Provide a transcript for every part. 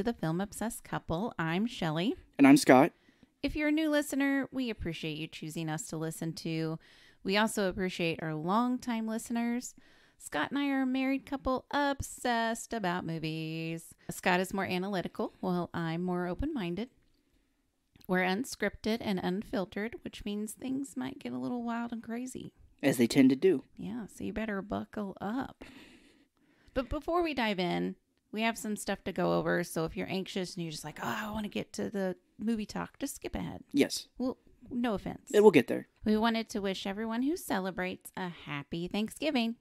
to the Film Obsessed Couple. I'm Shelly. And I'm Scott. If you're a new listener, we appreciate you choosing us to listen to. We also appreciate our longtime listeners. Scott and I are a married couple obsessed about movies. Scott is more analytical, while I'm more open minded. We're unscripted and unfiltered, which means things might get a little wild and crazy. As they tend to do. Yeah, so you better buckle up. But before we dive in, we have some stuff to go over. So if you're anxious and you're just like, oh, I want to get to the movie talk, just skip ahead. Yes. Well, no offense. It will get there. We wanted to wish everyone who celebrates a happy Thanksgiving.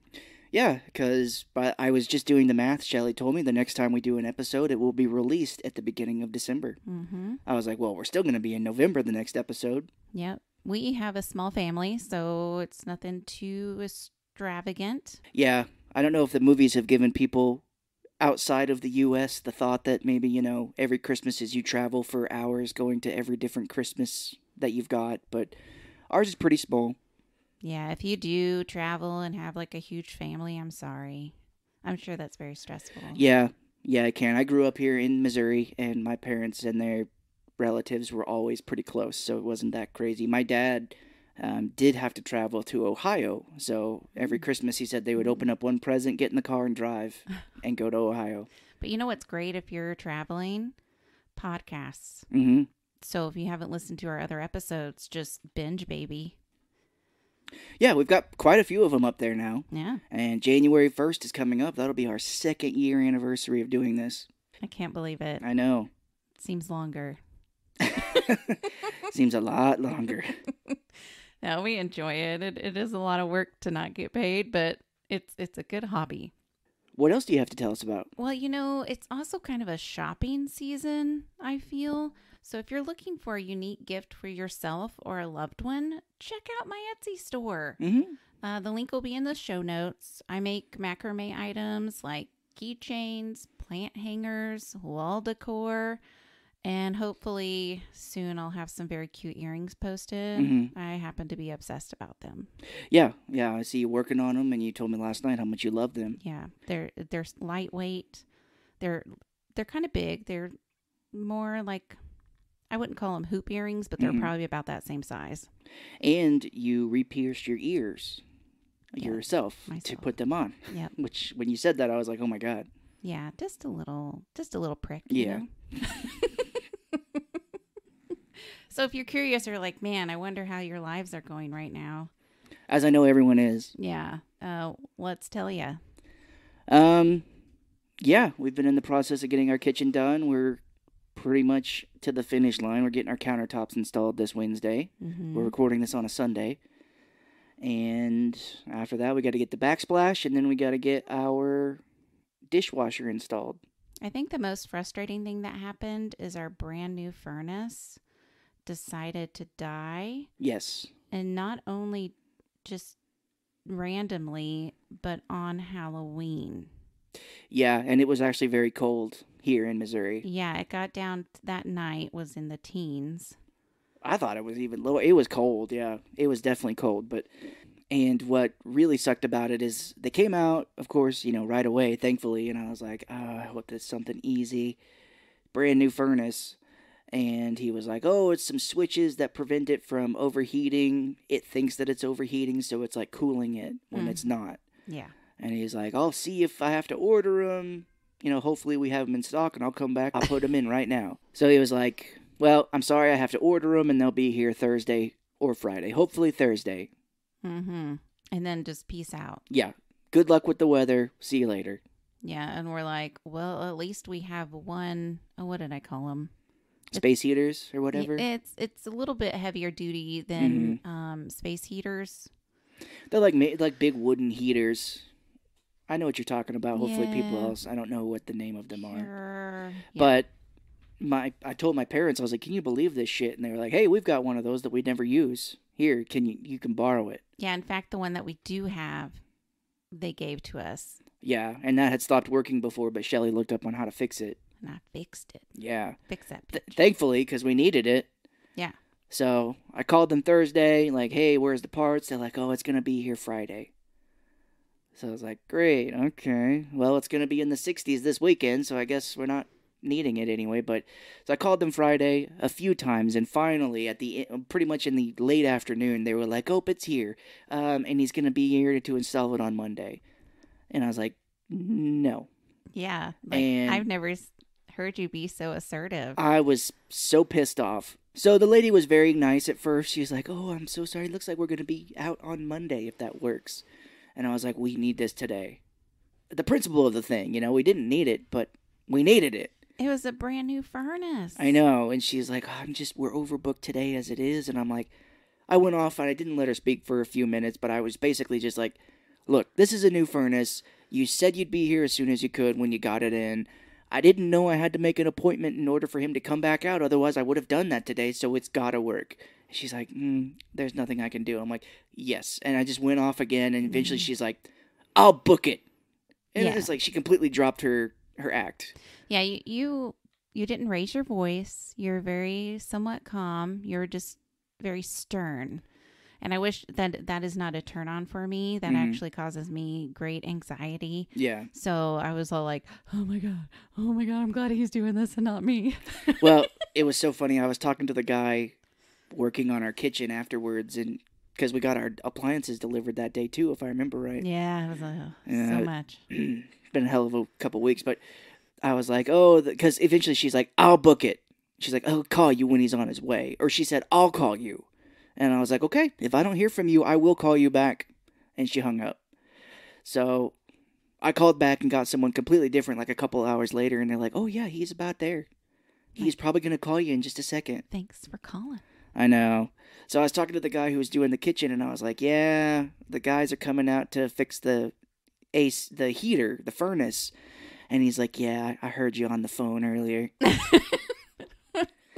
Yeah, because but I was just doing the math. Shelly told me the next time we do an episode, it will be released at the beginning of December. Mm-hmm. I was like, well, we're still going to be in November the next episode. Yep. We have a small family, so it's nothing too extravagant. Yeah. I don't know if the movies have given people outside of the US, the thought that maybe, you know, every Christmas is you travel for hours going to every different Christmas that you've got, but ours is pretty small. Yeah, if you do travel and have like a huge family, I'm sorry. I'm sure that's very stressful. Yeah. Yeah, I can. I grew up here in Missouri and my parents and their relatives were always pretty close, so it wasn't that crazy. My dad um, did have to travel to Ohio. So every mm. Christmas, he said they would open up one present, get in the car, and drive and go to Ohio. But you know what's great if you're traveling? Podcasts. Mm-hmm. So if you haven't listened to our other episodes, just binge, baby. Yeah, we've got quite a few of them up there now. Yeah. And January 1st is coming up. That'll be our second year anniversary of doing this. I can't believe it. I know. Seems longer. Seems a lot longer. no, we enjoy it. it. It is a lot of work to not get paid, but it's it's a good hobby. What else do you have to tell us about? Well, you know, it's also kind of a shopping season, I feel. So if you're looking for a unique gift for yourself or a loved one, check out my Etsy store. Mm-hmm. Uh, the link will be in the show notes. I make macrame items like keychains, plant hangers, wall decor, and hopefully soon I'll have some very cute earrings posted. Mm-hmm. I happen to be obsessed about them. Yeah, yeah, I see you working on them, and you told me last night how much you love them. Yeah, they're they're lightweight. They're they're kind of big. They're more like I wouldn't call them hoop earrings, but they're mm-hmm. probably about that same size. And you re-pierced your ears yeah, yourself myself. to put them on. Yeah. Which when you said that, I was like, oh my god. Yeah, just a little, just a little prick. yeah. So if you're curious or like, man, I wonder how your lives are going right now. As I know everyone is. Yeah. Uh, let's tell you. Um, yeah, we've been in the process of getting our kitchen done. We're pretty much to the finish line. We're getting our countertops installed this Wednesday. Mm-hmm. We're recording this on a Sunday. And after that, we got to get the backsplash and then we got to get our dishwasher installed. I think the most frustrating thing that happened is our brand new furnace decided to die. Yes. And not only just randomly, but on Halloween. Yeah, and it was actually very cold here in Missouri. Yeah, it got down that night was in the teens. I thought it was even lower. It was cold, yeah. It was definitely cold, but and what really sucked about it is they came out, of course, you know, right away, thankfully, and I was like, oh, I hope this something easy. Brand new furnace and he was like, "Oh, it's some switches that prevent it from overheating. It thinks that it's overheating, so it's like cooling it when mm. it's not." Yeah. And he's like, "I'll see if I have to order them. You know, hopefully we have them in stock, and I'll come back. I'll put them in right now." So he was like, "Well, I'm sorry, I have to order them, and they'll be here Thursday or Friday. Hopefully Thursday." Mm-hmm. And then just peace out. Yeah. Good luck with the weather. See you later. Yeah, and we're like, well, at least we have one. Oh, what did I call him? space heaters or whatever. It's it's a little bit heavier duty than mm-hmm. um, space heaters. They're like like big wooden heaters. I know what you're talking about. Hopefully, yeah. people else. I don't know what the name of them sure. are. Yeah. But my I told my parents I was like, "Can you believe this shit?" And they were like, "Hey, we've got one of those that we never use. Here, can you you can borrow it." Yeah, in fact, the one that we do have, they gave to us. Yeah, and that had stopped working before, but Shelly looked up on how to fix it and I fixed it. Yeah. Fix that. Th- thankfully, because we needed it. Yeah. So I called them Thursday, like, hey, where's the parts? They're like, oh, it's going to be here Friday. So I was like, great, okay. Well, it's going to be in the 60s this weekend, so I guess we're not needing it anyway. But so I called them Friday a few times, and finally, at the uh, pretty much in the late afternoon, they were like, oh, it's here. Um, and he's going to be here to install it on Monday. And I was like, no. Yeah. Like, and I've never heard you be so assertive. I was so pissed off. So the lady was very nice at first. She's like, "Oh, I'm so sorry. Looks like we're going to be out on Monday if that works." And I was like, "We need this today." The principle of the thing, you know, we didn't need it, but we needed it. It was a brand new furnace. I know. And she's like, oh, "I'm just we're overbooked today as it is." And I'm like, I went off and I didn't let her speak for a few minutes, but I was basically just like, "Look, this is a new furnace. You said you'd be here as soon as you could when you got it in." I didn't know I had to make an appointment in order for him to come back out, otherwise, I would have done that today, so it's gotta work. She's like, mm, There's nothing I can do. I'm like, Yes. And I just went off again, and eventually mm. she's like, I'll book it. And yeah. it's like she completely dropped her her act. Yeah, you, you you didn't raise your voice. You're very somewhat calm. You're just very stern and I wish that that is not a turn on for me. That mm actually causes me great anxiety. Yeah. So I was all like, "Oh my god, oh my god, I'm glad he's doing this and not me." well, it was so funny. I was talking to the guy working on our kitchen afterwards, and because we got our appliances delivered that day too, if I remember right. Yeah, it was a, uh, so uh, much. been a hell of a couple weeks, but I was like, "Oh," because eventually she's like, "I'll book it." She's like, "I'll oh, call you when he's on his way," or she said, "I'll call you." And I was like, okay, if I don't hear from you, I will call you back. And she hung up. So I called back and got someone completely different like a couple hours later. And they're like, oh, yeah, he's about there. He's probably going to call you in just a second. Thanks for calling. I know. So I was talking to the guy who was doing the kitchen, and I was like, "Yeah, the guys are coming out to fix the ace, the heater, the furnace," and he's like, "Yeah, I heard you on the phone earlier."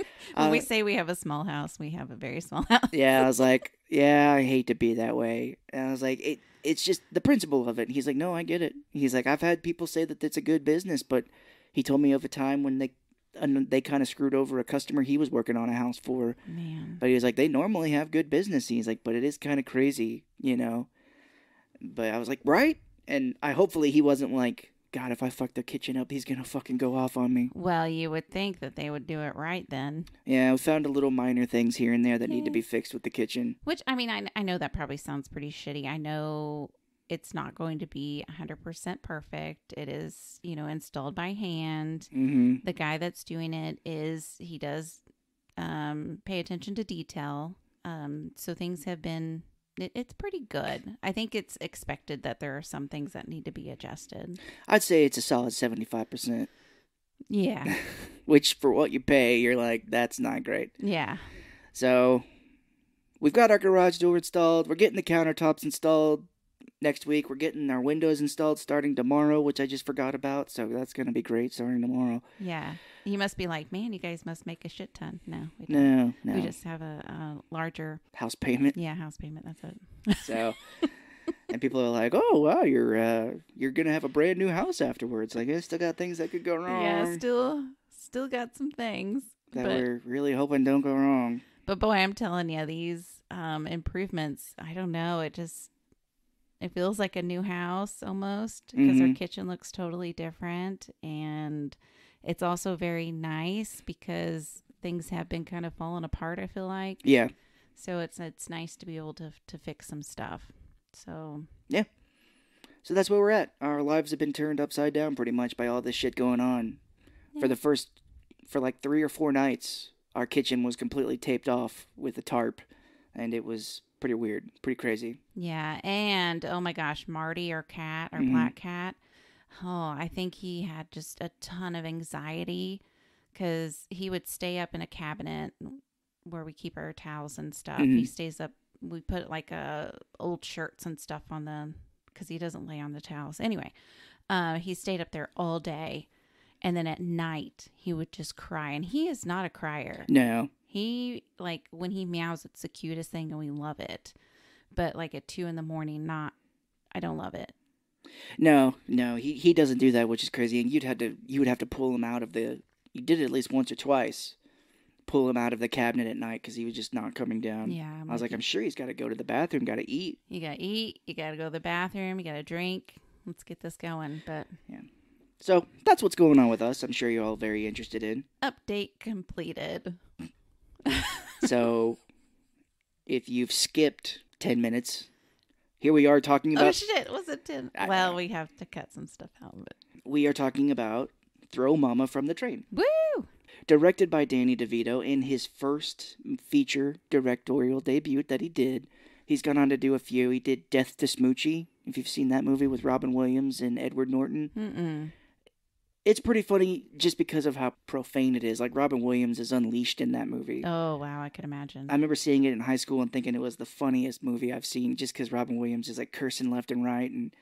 when uh, we say we have a small house, we have a very small house. yeah, I was like, yeah, I hate to be that way. And I was like, it, it's just the principle of it. And he's like, no, I get it. He's like, I've had people say that it's a good business, but he told me of a time when they and they kind of screwed over a customer he was working on a house for. Man. But he was like, they normally have good business. He's like, but it is kind of crazy, you know. But I was like, right. And I hopefully he wasn't like God, if I fuck the kitchen up, he's gonna fucking go off on me. Well, you would think that they would do it right then. Yeah, we found a little minor things here and there that yeah. need to be fixed with the kitchen. Which, I mean, I, I know that probably sounds pretty shitty. I know it's not going to be 100% perfect. It is, you know, installed by hand. Mm-hmm. The guy that's doing it is, he does um, pay attention to detail. Um, so things have been it, it's pretty good. I think it's expected that there are some things that need to be adjusted. I'd say it's a solid seventy five percent. Yeah. Which for what you pay, you're like, that's not great. Yeah. So we've got our garage door installed. We're getting the countertops installed next week. We're getting our windows installed starting tomorrow, which I just forgot about. So that's going to be great starting tomorrow. Yeah. He must be like, man, you guys must make a shit ton. No, we no, no, We just have a, a larger house payment. Yeah, house payment. That's it. So. and people are like, "Oh wow, you're uh, you're gonna have a brand new house afterwards." Like, I still got things that could go wrong. Yeah, still, still got some things that but, we're really hoping don't go wrong. But boy, I'm telling you, these um, improvements, I don't know, it just it feels like a new house almost because mm-hmm. our kitchen looks totally different and it's also very nice because things have been kind of falling apart, I feel like. Yeah. So it's it's nice to be able to to fix some stuff. So Yeah. So that's where we're at. Our lives have been turned upside down pretty much by all this shit going on. Yeah. For the first for like 3 or 4 nights, our kitchen was completely taped off with a tarp and it was pretty weird, pretty crazy. Yeah, and oh my gosh, Marty, our cat, our mm-hmm. black cat, Oh, I think he had just a ton of anxiety because he would stay up in a cabinet where we keep our towels and stuff. Mm-hmm. He stays up. We put like uh, old shirts and stuff on the because he doesn't lay on the towels anyway. Uh, he stayed up there all day, and then at night he would just cry. And he is not a crier. No, he like when he meows, it's the cutest thing, and we love it. But like at two in the morning, not. I don't love it. No, no, he he doesn't do that, which is crazy. And you'd have to you would have to pull him out of the. You did it at least once or twice. Pull him out of the cabinet at night because he was just not coming down. Yeah, I'm i was like, I'm sure he's got to go to the bathroom, got to eat. You got to eat. You got to go to the bathroom. You got to drink. Let's get this going. But yeah, so that's what's going on with us. I'm sure you're all very interested in. Update completed. so, if you've skipped ten minutes here we are talking oh, about. Oh shit! Was it ten? I, well, we have to cut some stuff out. But... We are talking about "Throw Mama from the Train." Woo! Directed by Danny DeVito in his first feature directorial debut that he did. He's gone on to do a few. He did "Death to Smoochie," if you've seen that movie with Robin Williams and Edward Norton. Mm-mm it's pretty funny just because of how profane it is. Like Robin Williams is unleashed in that movie. Oh wow, I could imagine. I remember seeing it in high school and thinking it was the funniest movie I've seen, just because Robin Williams is like cursing left and right, and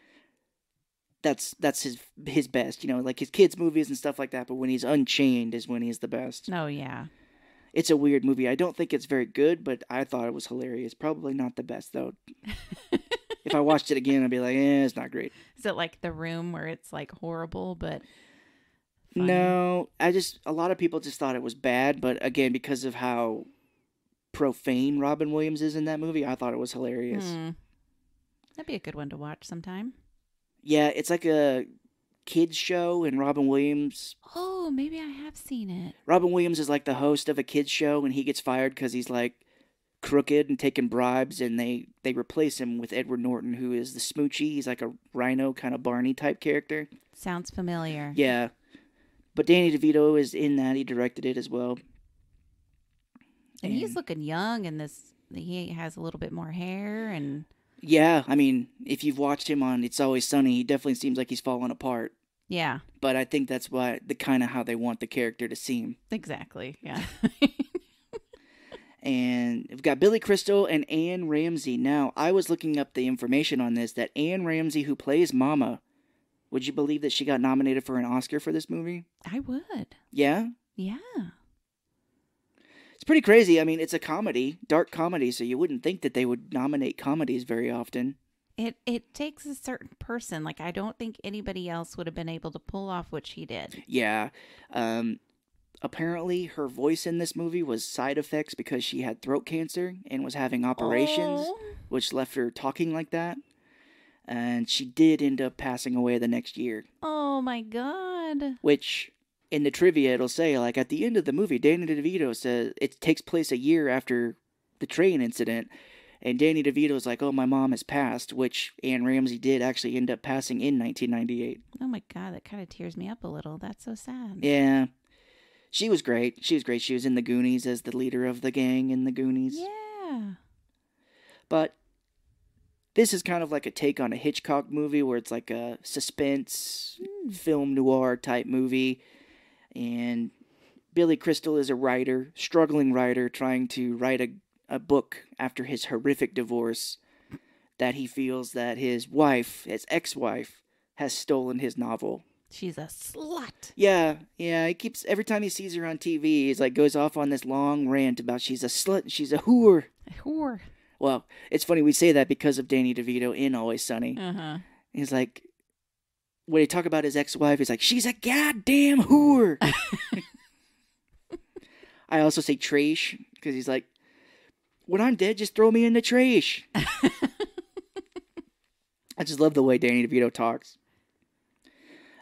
that's that's his his best. You know, like his kids' movies and stuff like that. But when he's unchained is when he's the best. Oh yeah. It's a weird movie. I don't think it's very good, but I thought it was hilarious. Probably not the best though. if I watched it again, I'd be like, eh, it's not great. Is it like The Room where it's like horrible, but no, I just a lot of people just thought it was bad, but again, because of how profane Robin Williams is in that movie, I thought it was hilarious. Hmm. That'd be a good one to watch sometime. Yeah, it's like a kids show and Robin Williams. Oh, maybe I have seen it. Robin Williams is like the host of a kids show and he gets fired cuz he's like crooked and taking bribes and they they replace him with Edward Norton who is the smoochy. He's like a rhino kind of Barney type character. Sounds familiar. Yeah. But Danny DeVito is in that. He directed it as well. And, and he's looking young in this. He has a little bit more hair and. Yeah, I mean, if you've watched him on It's Always Sunny, he definitely seems like he's falling apart. Yeah. But I think that's why the kind of how they want the character to seem. Exactly. Yeah. and we've got Billy Crystal and Anne Ramsey. Now, I was looking up the information on this that Anne Ramsey, who plays Mama, would you believe that she got nominated for an Oscar for this movie? I would. Yeah? Yeah. It's pretty crazy. I mean, it's a comedy, dark comedy, so you wouldn't think that they would nominate comedies very often. It it takes a certain person. Like I don't think anybody else would have been able to pull off what she did. Yeah. Um apparently her voice in this movie was side effects because she had throat cancer and was having operations, oh. which left her talking like that and she did end up passing away the next year. Oh my god. Which in the trivia it'll say like at the end of the movie Danny DeVito says it takes place a year after the train incident and Danny DeVito's like, "Oh, my mom has passed," which Anne Ramsey did actually end up passing in 1998. Oh my god, that kind of tears me up a little. That's so sad. Yeah. She was great. She was great. She was in the Goonies as the leader of the gang in the Goonies. Yeah. But this is kind of like a take on a Hitchcock movie where it's like a suspense, hmm. film noir type movie. And Billy Crystal is a writer, struggling writer, trying to write a, a book after his horrific divorce that he feels that his wife, his ex wife, has stolen his novel. She's a slut. Yeah, yeah. He keeps every time he sees her on TV, he's like goes off on this long rant about she's a slut, she's a whore. A whore. Well, it's funny we say that because of Danny DeVito in Always Sunny. Uh-huh. He's like, when he talk about his ex-wife, he's like, she's a goddamn whore. I also say trash because he's like, when I'm dead, just throw me in the trash. I just love the way Danny DeVito talks.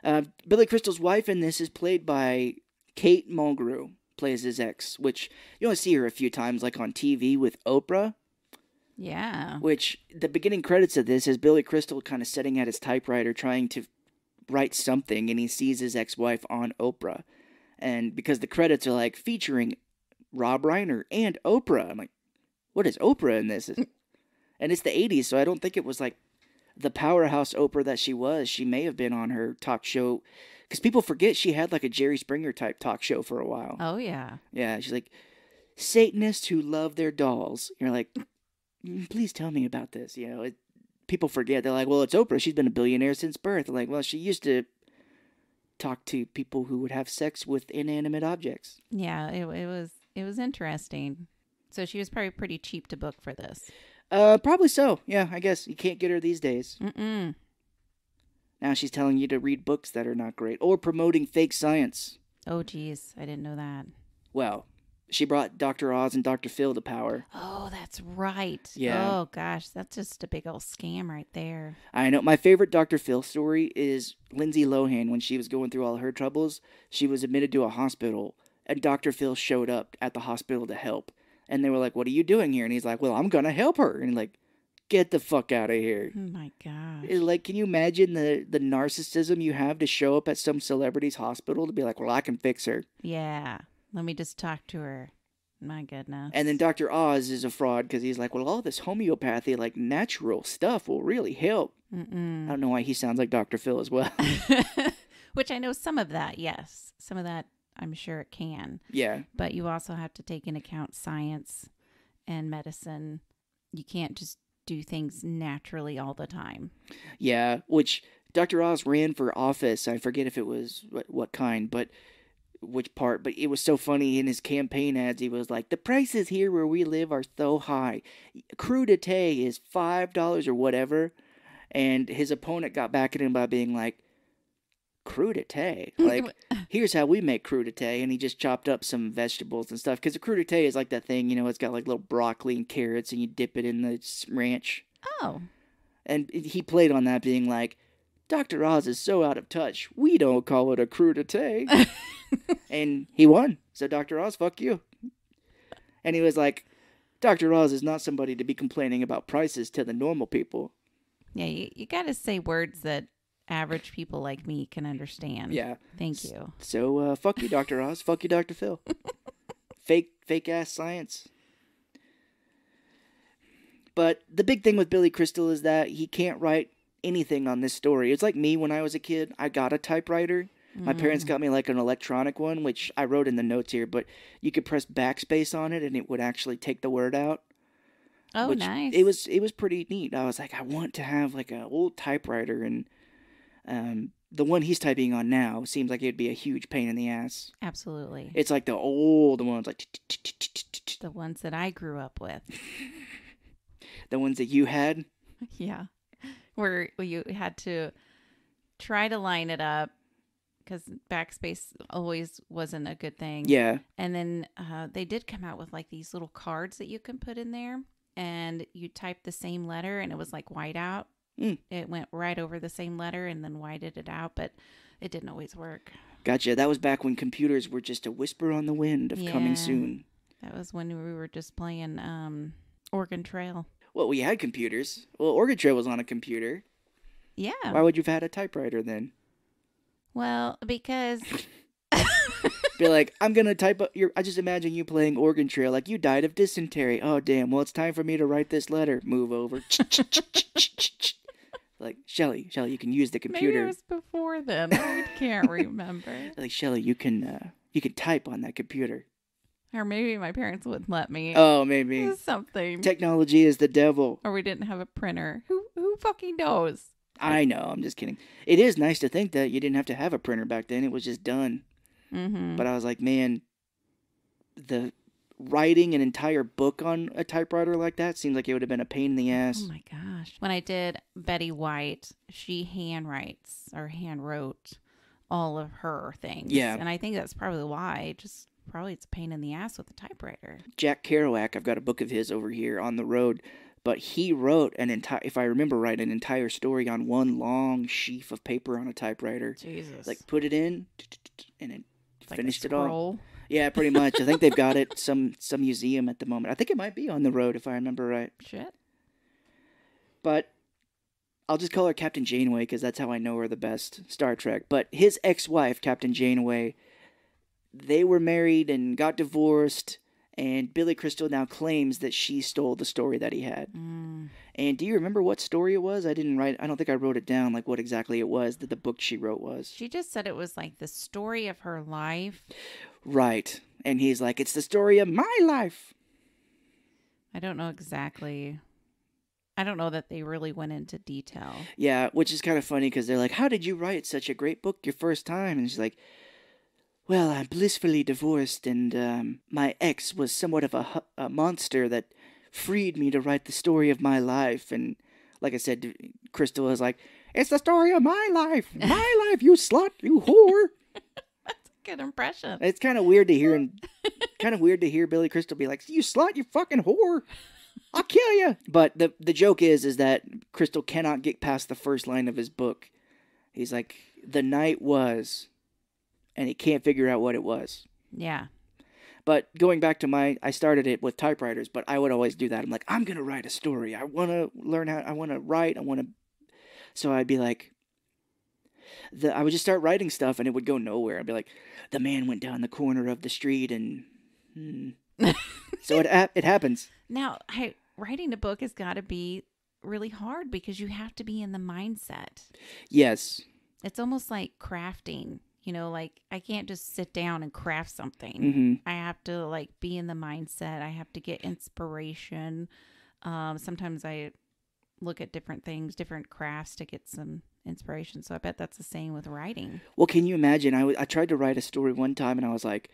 Uh, Billy Crystal's wife in this is played by Kate Mulgrew, plays his ex, which you only see her a few times, like on TV with Oprah. Yeah. Which the beginning credits of this is Billy Crystal kind of sitting at his typewriter trying to write something, and he sees his ex wife on Oprah. And because the credits are like featuring Rob Reiner and Oprah, I'm like, what is Oprah in this? and it's the 80s, so I don't think it was like the powerhouse Oprah that she was. She may have been on her talk show because people forget she had like a Jerry Springer type talk show for a while. Oh, yeah. Yeah. She's like, Satanists who love their dolls. You're like, Mm, please tell me about this. You know, it, people forget. They're like, well, it's Oprah. She's been a billionaire since birth. like, well, she used to talk to people who would have sex with inanimate objects. Yeah, it, it was it was interesting. So she was probably pretty cheap to book for this. Uh, probably so. Yeah, I guess you can't get her these days. Mm-mm. Now she's telling you to read books that are not great or promoting fake science. Oh, geez, I didn't know that. Well, she brought Dr. Oz and Dr. Phil to power. Oh, that's right. Yeah. Oh gosh, that's just a big old scam right there. I know. My favorite Dr. Phil story is Lindsay Lohan when she was going through all her troubles. She was admitted to a hospital, and Dr. Phil showed up at the hospital to help. And they were like, "What are you doing here?" And he's like, "Well, I'm gonna help her." And like, get the fuck out of here. Oh my gosh. Like, can you imagine the the narcissism you have to show up at some celebrity's hospital to be like, "Well, I can fix her." Yeah. Let me just talk to her. My goodness. And then Dr. Oz is a fraud because he's like, well, all this homeopathy, like natural stuff, will really help. Mm-mm. I don't know why he sounds like Dr. Phil as well. Which I know some of that, yes. Some of that, I'm sure it can. Yeah. But you also have to take into account science and medicine. You can't just do things naturally all the time. Yeah, which Dr. Oz ran for office. I forget if it was what, what kind, but which part, but it was so funny in his campaign ads. He was like, "The prices here where we live are so high. Crudité is five dollars or whatever," and his opponent got back at him by being like, "Crudité, like here's how we make crudité," and he just chopped up some vegetables and stuff because a crudité is like that thing, you know, it's got like little broccoli and carrots, and you dip it in the ranch. Oh. And he played on that, being like, Dr. Oz is so out of touch. We don't call it a crudité. and he won. So, Dr. Oz, fuck you. And he was like, Dr. Oz is not somebody to be complaining about prices to the normal people. Yeah, you, you got to say words that average people like me can understand. Yeah. Thank you. So, uh, fuck you, Dr. Oz. fuck you, Dr. Phil. fake, fake ass science. But the big thing with Billy Crystal is that he can't write anything on this story. It's like me when I was a kid. I got a typewriter. My parents mm. got me like an electronic one, which I wrote in the notes here, but you could press backspace on it and it would actually take the word out. Oh, nice! It was it was pretty neat. I was like, I want to have like an old typewriter, and um, the one he's typing on now seems like it'd be a huge pain in the ass. Absolutely. It's like the old ones, like the ones that I grew up with. The ones that you had. Yeah where you had to try to line it up because backspace always wasn't a good thing. Yeah. And then uh, they did come out with like these little cards that you can put in there, and you type the same letter, and it was like white out. Mm. It went right over the same letter and then whited it out, but it didn't always work. Gotcha. That was back when computers were just a whisper on the wind of yeah. coming soon. That was when we were just playing um, Oregon Trail. Well, we had computers. Well, Orchestra was on a computer. Yeah. Why would you have had a typewriter then? Well, because. Be like, I'm gonna type up your. I just imagine you playing organ trail. Like you died of dysentery. Oh damn. Well, it's time for me to write this letter. Move over. like Shelly, Shelly, you can use the computer. Maybe it was before then. I can't remember. like Shelly, you can uh, you can type on that computer. Or maybe my parents wouldn't let me. Oh, maybe something. Technology is the devil. Or we didn't have a printer. Who who fucking knows? I know. I'm just kidding. It is nice to think that you didn't have to have a printer back then. It was just done. Mm-hmm. But I was like, man, the writing an entire book on a typewriter like that seems like it would have been a pain in the oh ass. Oh my gosh. When I did Betty White, she handwrites or handwrote all of her things. Yeah. And I think that's probably why. Just probably it's a pain in the ass with a typewriter. Jack Kerouac, I've got a book of his over here on the road, but he wrote an entire, if I remember right, an entire story on one long sheaf of paper on a typewriter. Jesus. Like put it in and then finished it all. Yeah, pretty much. I think they've got it some some museum at the moment. I think it might be on the road if I remember right. Shit. But I'll just call her Captain Janeway because that's how I know her the best Star Trek. But his ex-wife, Captain Janeway, they were married and got divorced and Billy Crystal now claims that she stole the story that he had. Mm. And do you remember what story it was? I didn't write. I don't think I wrote it down. Like what exactly it was that the book she wrote was. She just said it was like the story of her life. Right, and he's like, "It's the story of my life." I don't know exactly. I don't know that they really went into detail. Yeah, which is kind of funny because they're like, "How did you write such a great book your first time?" And she's like, well, I'm blissfully divorced, and um, my ex was somewhat of a, a monster that freed me to write the story of my life. And like I said, Crystal was like, It's the story of my life. My life, you slut, you whore. That's a good impression. It's kind of weird to hear, and kind of weird to hear Billy Crystal be like, You slut, you fucking whore. I'll kill you. But the the joke is is that Crystal cannot get past the first line of his book. He's like, "The night was and he can't figure out what it was. Yeah. But going back to my, I started it with typewriters, but I would always do that. I'm like, I'm going to write a story. I want to learn how, I want to write. I want to. So I'd be like, the, I would just start writing stuff and it would go nowhere. I'd be like, the man went down the corner of the street and. Hmm. so it, it happens. Now, I, writing a book has got to be really hard because you have to be in the mindset. Yes. It's almost like crafting you know, like I can't just sit down and craft something. Mm-hmm. I have to like be in the mindset. I have to get inspiration. Um, sometimes I look at different things, different crafts to get some inspiration. So I bet that's the same with writing. Well, can you imagine? I, w- I tried to write a story one time and I was like,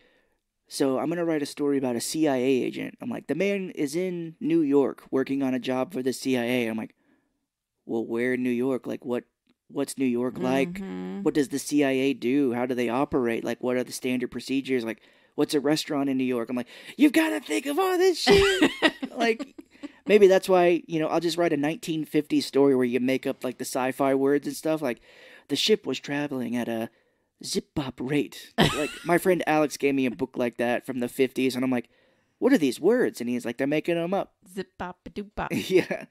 so I'm going to write a story about a CIA agent. I'm like, the man is in New York working on a job for the CIA. I'm like, well, where in New York? Like, what what's New York like? Mm-hmm. What does the CIA do? How do they operate? Like, what are the standard procedures? Like, what's a restaurant in New York? I'm like, you've got to think of all this shit. like, maybe that's why, you know, I'll just write a 1950 story where you make up like the sci fi words and stuff. Like, the ship was traveling at a zip bop rate. like, my friend Alex gave me a book like that from the 50s, and I'm like, what are these words? And he's like, they're making them up. Zip pop doop yeah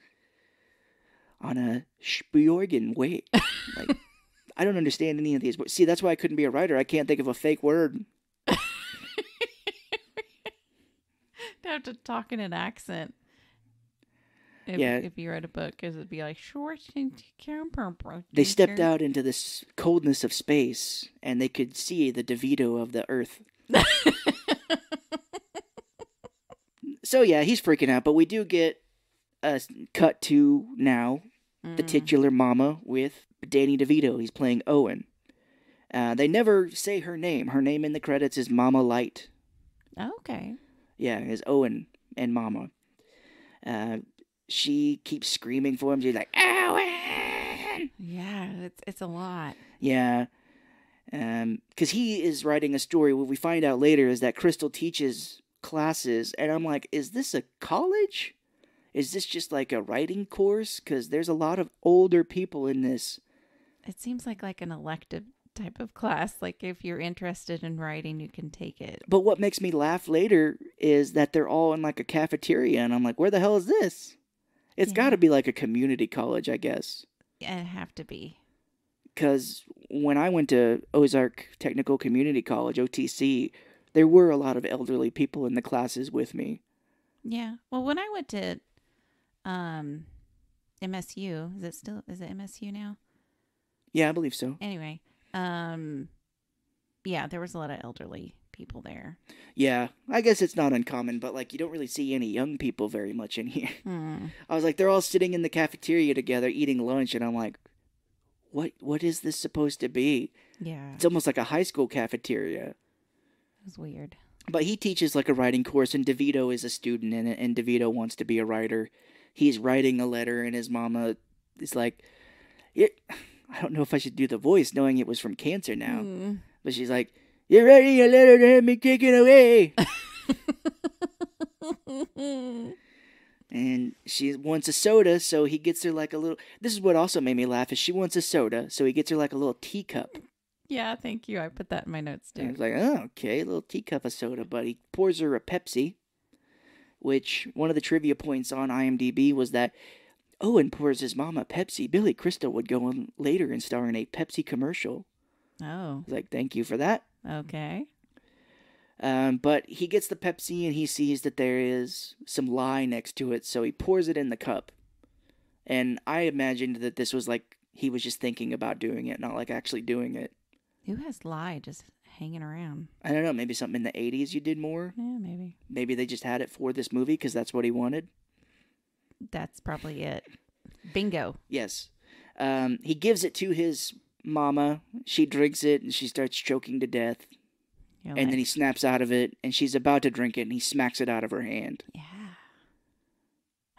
on a Spjorgen wait, Like, I don't understand any of these. But see, that's why I couldn't be a writer. I can't think of a fake word. You'd have to talk in an accent. If, yeah. if you read a book, because it'd be like short and They stepped out into this coldness of space, and they could see the DeVito of the Earth. so yeah, he's freaking out. But we do get a cut to now the mm. titular mama with Danny DeVito. He's playing Owen. Uh, they never say her name. Her name in the credits is Mama Light. Okay. Yeah, it's Owen and Mama. Uh, she keeps screaming for him. She's like, Owen! Yeah, it's, it's a lot. Yeah. Because um, he is writing a story. What we find out later is that Crystal teaches classes. And I'm like, is this a college? Is this just like a writing course? Because there's a lot of older people in this. It seems like like an elective type of class. Like if you're interested in writing, you can take it. But what makes me laugh later is that they're all in like a cafeteria, and I'm like, where the hell is this? It's yeah. got to be like a community college, I guess. Yeah, it have to be. Because when I went to Ozark Technical Community College (OTC), there were a lot of elderly people in the classes with me. Yeah. Well, when I went to um, MSU. Is it still is it MSU now? Yeah, I believe so. Anyway, um, yeah, there was a lot of elderly people there. Yeah, I guess it's not uncommon, but like you don't really see any young people very much in here. Mm. I was like, they're all sitting in the cafeteria together eating lunch, and I'm like, what what is this supposed to be? Yeah, it's almost like a high school cafeteria. It was weird. But he teaches like a writing course, and DeVito is a student in it, and DeVito wants to be a writer he's writing a letter and his mama is like, I don't know if I should do the voice knowing it was from cancer now. Mm. But she's like, You're writing a letter to have me taken away. and she wants a soda, so he gets her like a little. This is what also made me laugh: is she wants a soda, so he gets her like a little teacup. Yeah, thank you. I put that in my notes too. And I was like, oh, okay, a little teacup of soda, but he pours her a Pepsi which one of the trivia points on IMDb was that Owen pours his mom a Pepsi. Billy Crystal would go on later and star in a Pepsi commercial. Oh. Like, thank you for that. Okay. Um, but he gets the Pepsi and he sees that there is some lye next to it, so he pours it in the cup. And I imagined that this was like he was just thinking about doing it, not like actually doing it. Who has lye just hanging around. I don't know. Maybe something in the '80s you did more. Yeah, maybe. Maybe they just had it for this movie because that's what he wanted. That's probably it. Bingo. Yes. Um, he gives it to his mama. She drinks it and she starts choking to death. You're and like... then he snaps out of it and she's about to drink it and he smacks it out of her hand. Yeah.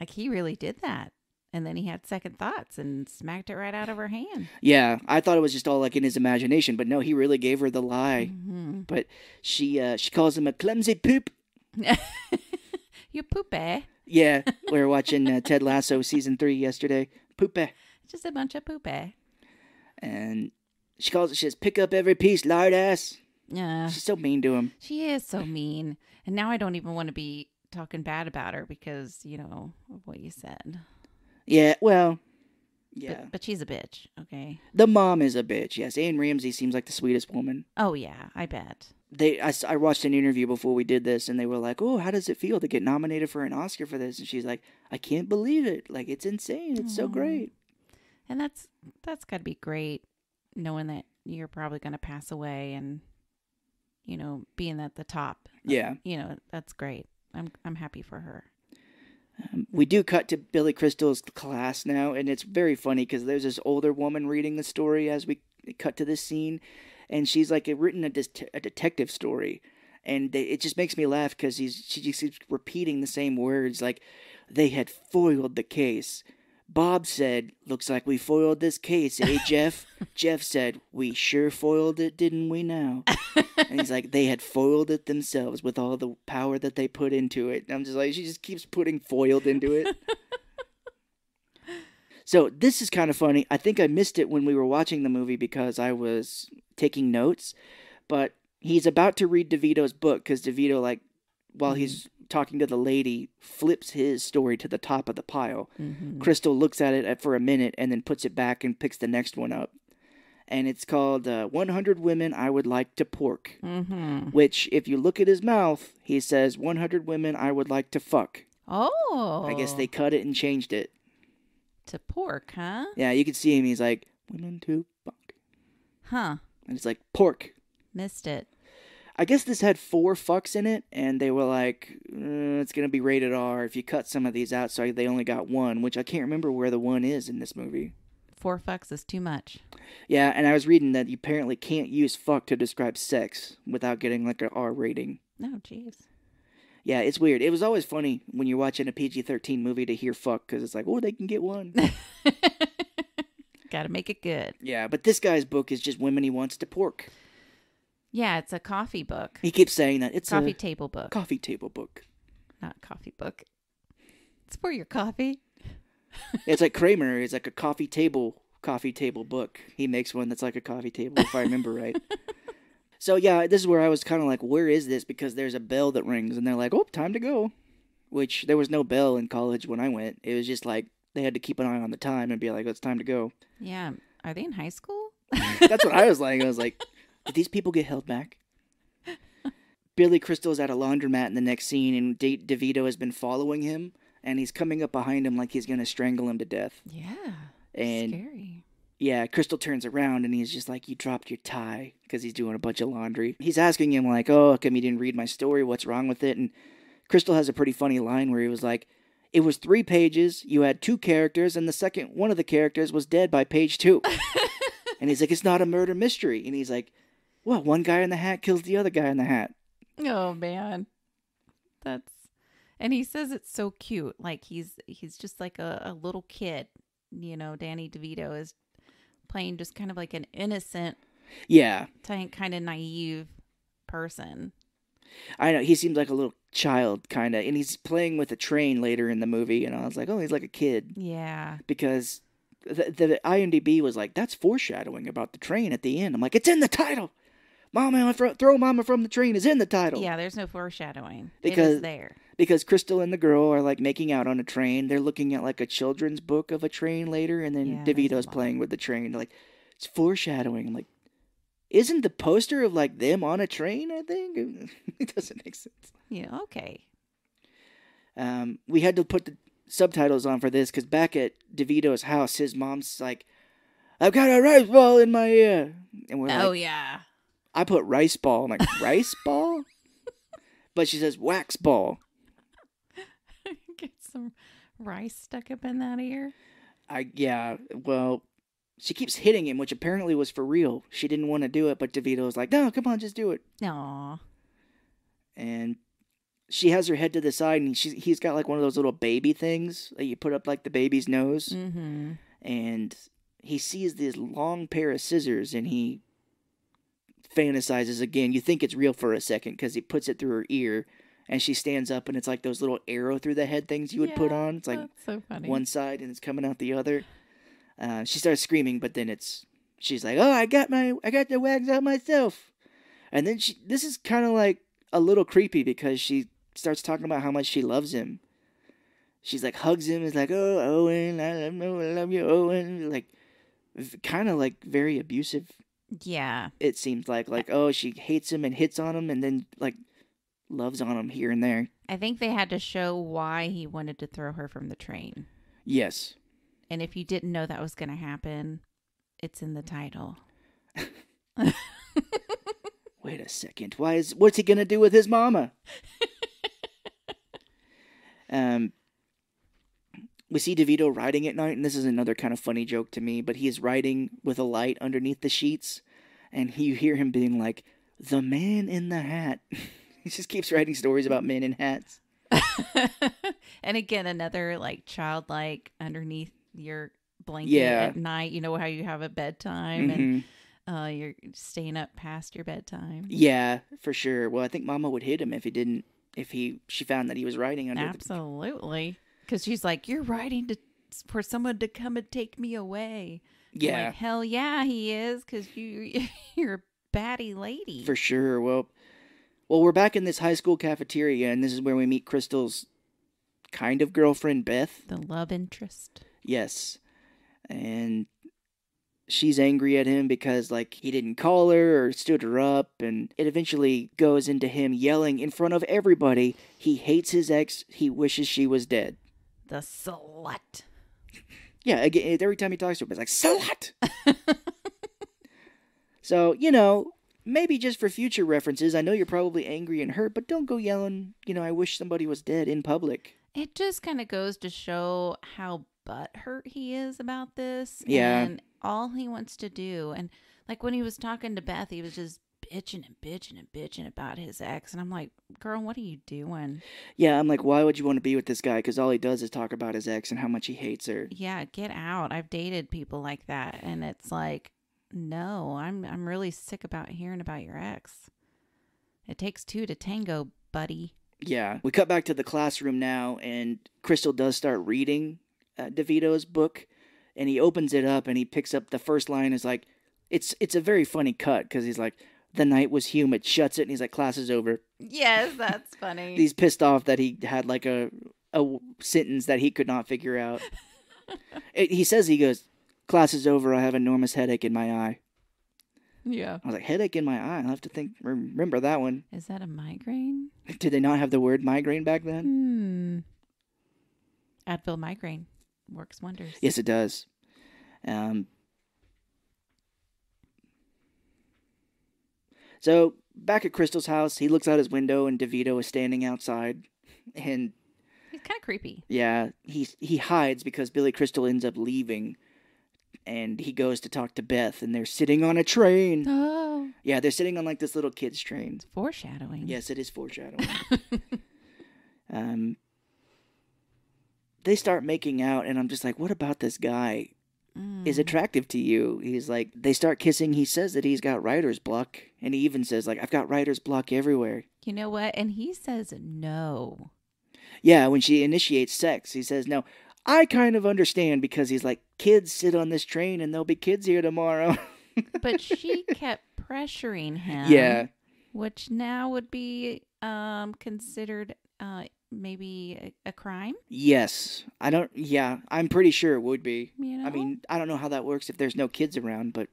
Like he really did that. And then he had second thoughts and smacked it right out of her hand. Yeah, I thought it was just all like in his imagination, but no, he really gave her the lie. Mm-hmm. But she uh, she calls him a clumsy poop. you poope. Yeah, we were watching uh, Ted Lasso season three yesterday. Poope. Just a bunch of poope. And she calls it. She says, "Pick up every piece, lard ass." Yeah, uh, she's so mean to him. She is so mean, and now I don't even want to be talking bad about her because you know of what you said. Yeah, well, yeah. But, but she's a bitch, okay? The mom is a bitch, yes. Anne Ramsey seems like the sweetest woman. Oh, yeah, I bet. They, I, I watched an interview before we did this, and they were like, "Oh, how does it feel to get nominated for an Oscar for this?" And she's like, "I can't believe it! Like, it's insane! It's Aww. so great!" And that's that's got to be great, knowing that you're probably going to pass away, and you know, being at the top. Yeah, you know, that's great. I'm I'm happy for her. Um, we do cut to Billy Crystal's class now, and it's very funny because there's this older woman reading the story as we cut to this scene, and she's like written a, de- a detective story, and they, it just makes me laugh because she's she just keeps repeating the same words like they had foiled the case Bob said, Looks like we foiled this case, eh, Jeff? Jeff said, We sure foiled it, didn't we now? and he's like, They had foiled it themselves with all the power that they put into it. And I'm just like, She just keeps putting foiled into it. so this is kind of funny. I think I missed it when we were watching the movie because I was taking notes, but he's about to read DeVito's book because DeVito, like, while mm-hmm. he's talking to the lady flips his story to the top of the pile. Mm-hmm. Crystal looks at it uh, for a minute and then puts it back and picks the next one up. And it's called uh, 100 Women I Would Like to Pork, mm-hmm. which, if you look at his mouth, he says 100 Women I Would Like to Fuck. Oh. I guess they cut it and changed it. To pork, huh? Yeah, you can see him. He's like, Women to fuck. Huh. And it's like, Pork. Missed it. I guess this had four fucks in it, and they were like, uh, it's going to be rated R if you cut some of these out, so they only got one, which I can't remember where the one is in this movie. Four fucks is too much. Yeah, and I was reading that you apparently can't use fuck to describe sex without getting like an R rating. No, oh, jeez. Yeah, it's weird. It was always funny when you're watching a PG 13 movie to hear fuck because it's like, oh, they can get one. Gotta make it good. Yeah, but this guy's book is just women he wants to pork. Yeah, it's a coffee book. He keeps saying that. It's coffee a table book. Coffee table book. Not coffee book. It's for your coffee. it's like Kramer. It's like a coffee table coffee table book. He makes one that's like a coffee table, if I remember right. so yeah, this is where I was kind of like, where is this? Because there's a bell that rings, and they're like, oh, time to go. Which there was no bell in college when I went. It was just like they had to keep an eye on the time and be like, it's time to go. Yeah. Are they in high school? that's what I was like. I was like, Did these people get held back? Billy Crystal's at a laundromat in the next scene, and De- DeVito has been following him, and he's coming up behind him like he's going to strangle him to death. Yeah. And scary. Yeah, Crystal turns around and he's just like, You dropped your tie because he's doing a bunch of laundry. He's asking him, like, Oh, how come you didn't read my story? What's wrong with it? And Crystal has a pretty funny line where he was like, It was three pages, you had two characters, and the second one of the characters was dead by page two. and he's like, It's not a murder mystery. And he's like, well, one guy in the hat kills the other guy in the hat. Oh man, that's and he says it's so cute. Like he's he's just like a, a little kid. You know, Danny DeVito is playing just kind of like an innocent, yeah, kind of naive person. I know he seems like a little child kind of, and he's playing with a train later in the movie, and I was like, oh, he's like a kid. Yeah, because the, the IMDb was like, that's foreshadowing about the train at the end. I'm like, it's in the title. Mama throw Mama from the train is in the title. Yeah, there's no foreshadowing. Because there. Because Crystal and the girl are like making out on a train. They're looking at like a children's book of a train later, and then yeah, DeVito's playing with the train. Like it's foreshadowing. Like isn't the poster of like them on a train? I think it doesn't make sense. Yeah. Okay. Um, we had to put the subtitles on for this because back at DeVito's house, his mom's like, "I've got a rice ball in my ear," and we're oh like, yeah, I put rice ball. I'm like, rice ball? But she says wax ball. Get some rice stuck up in that ear. I yeah. Well, she keeps hitting him, which apparently was for real. She didn't want to do it, but DeVito like, "No, come on, just do it." Aw. And she has her head to the side, and she's he's got like one of those little baby things that you put up like the baby's nose, mm-hmm. and he sees this long pair of scissors, and he fantasizes again. You think it's real for a second because he puts it through her ear and she stands up and it's like those little arrow through the head things you would yeah, put on. It's like so funny. one side and it's coming out the other. Uh, she starts screaming, but then it's she's like, "Oh, I got my I got the wags out myself." And then she this is kind of like a little creepy because she starts talking about how much she loves him. She's like hugs him. Is like, "Oh, Owen, I love, I love you, Owen." Like, kind of like very abusive yeah. It seems like like oh she hates him and hits on him and then like loves on him here and there. I think they had to show why he wanted to throw her from the train. Yes. And if you didn't know that was going to happen, it's in the title. Wait a second. Why is what's he going to do with his mama? um we see DeVito riding at night, and this is another kind of funny joke to me, but he is riding with a light underneath the sheets, and you hear him being like, the man in the hat. he just keeps writing stories about men in hats. and again, another like childlike underneath your blanket yeah. at night. You know how you have a bedtime mm-hmm. and uh, you're staying up past your bedtime. Yeah, for sure. Well, I think Mama would hit him if he didn't. If he she found that he was writing under. Absolutely because she's like, "You're writing to for someone to come and take me away." Yeah, like, hell yeah, he is because you you're a batty lady for sure. Well, well, we're back in this high school cafeteria, and this is where we meet Crystal's kind of girlfriend, Beth, the love interest. Yes, and she's angry at him because like he didn't call her or stood her up and it eventually goes into him yelling in front of everybody he hates his ex he wishes she was dead the slut. Yeah, again, every time he talks to her, it's like, slut! so, you know, maybe just for future references, I know you're probably angry and hurt, but don't go yelling, you know, I wish somebody was dead in public. It just kind of goes to show how butthurt he is about this. Yeah. And all he wants to do. And like when he was talking to Beth, he was just bitching and bitching and bitching about his ex. And I'm like, girl, what are you doing? Yeah, I'm like, why would you want to be with this guy? Because all he does is talk about his ex and how much he hates her. Yeah, get out. I've dated people like that. And it's like, no, I'm, I'm really sick about hearing about your ex. It takes two to tango, buddy. Yeah. We cut back to the classroom now, and Crystal does start reading uh, DeVito's book. And he opens it up and he picks up the first line is like, it's it's a very funny cut because he's like, the night was humid, shuts it, and he's like, class is over. Yes, that's funny. he's pissed off that he had like a, a sentence that he could not figure out. it, he says, he goes, class is over. I have enormous headache in my eye. Yeah. I was like, headache in my eye. I'll have to think, remember that one. Is that a migraine? Did they not have the word migraine back then? Hmm. Advil migraine works wonders. Yes, it does. Um, So back at Crystal's house, he looks out his window and DeVito is standing outside, and he's kind of creepy. Yeah, he he hides because Billy Crystal ends up leaving, and he goes to talk to Beth, and they're sitting on a train. Oh, yeah, they're sitting on like this little kids' train. It's foreshadowing. Yes, it is foreshadowing. um, they start making out, and I'm just like, what about this guy? mm. is attractive to you. He's like, they start kissing. He says that he's got writer's block. And he even says, like, I've got writer's block everywhere. You know what? And he says, no. Yeah, when she initiates sex, he says, no. I kind of understand because he's like, kids sit on this train and there'll be kids here tomorrow. but she kept pressuring him. Yeah. Which now would be um, considered uh, maybe a, a, crime? Yes. I don't, yeah, I'm pretty sure it would be. You know? I mean, I don't know how that works if there's no kids around, but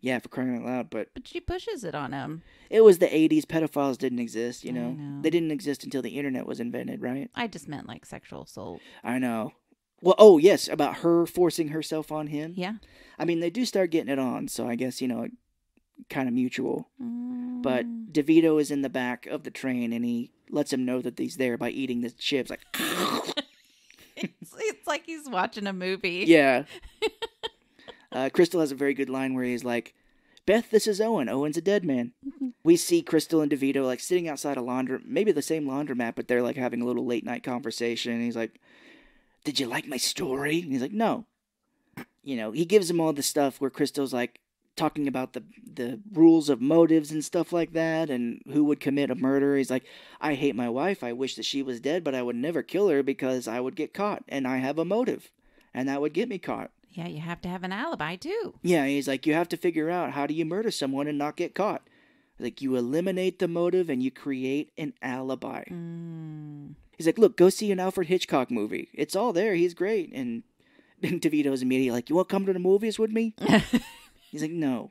yeah, for crying out loud, but. But she pushes it on him. It was the 80s. Pedophiles didn't exist, you know? know. They didn't exist until the internet was invented, right? I just meant like sexual assault. I know. Well, oh, yes, about her forcing herself on him. Yeah. I mean, they do start getting it on, so I guess, you know, it kind of mutual. Mm. But DeVito is in the back of the train and he lets him know that he's there by eating the chips. Like, it's, it's, like he's watching a movie. Yeah. uh, Crystal has a very good line where he's like, Beth, this is Owen. Owen's a dead man. We see Crystal and DeVito like sitting outside a laundromat, maybe the same laundromat, but they're like having a little late night conversation. And he's like, Did you like my story? And he's like, No. You know, he gives him all the stuff where Crystal's like, talking about the the rules of motives and stuff like that and who would commit a murder he's like i hate my wife i wish that she was dead but i would never kill her because i would get caught and i have a motive and that would get me caught yeah you have to have an alibi too yeah he's like you have to figure out how do you murder someone and not get caught like you eliminate the motive and you create an alibi mm. he's like look go see an alfred hitchcock movie it's all there he's great and and DeVito's immediately like, "You want to come to the movies with me?" He's like, no.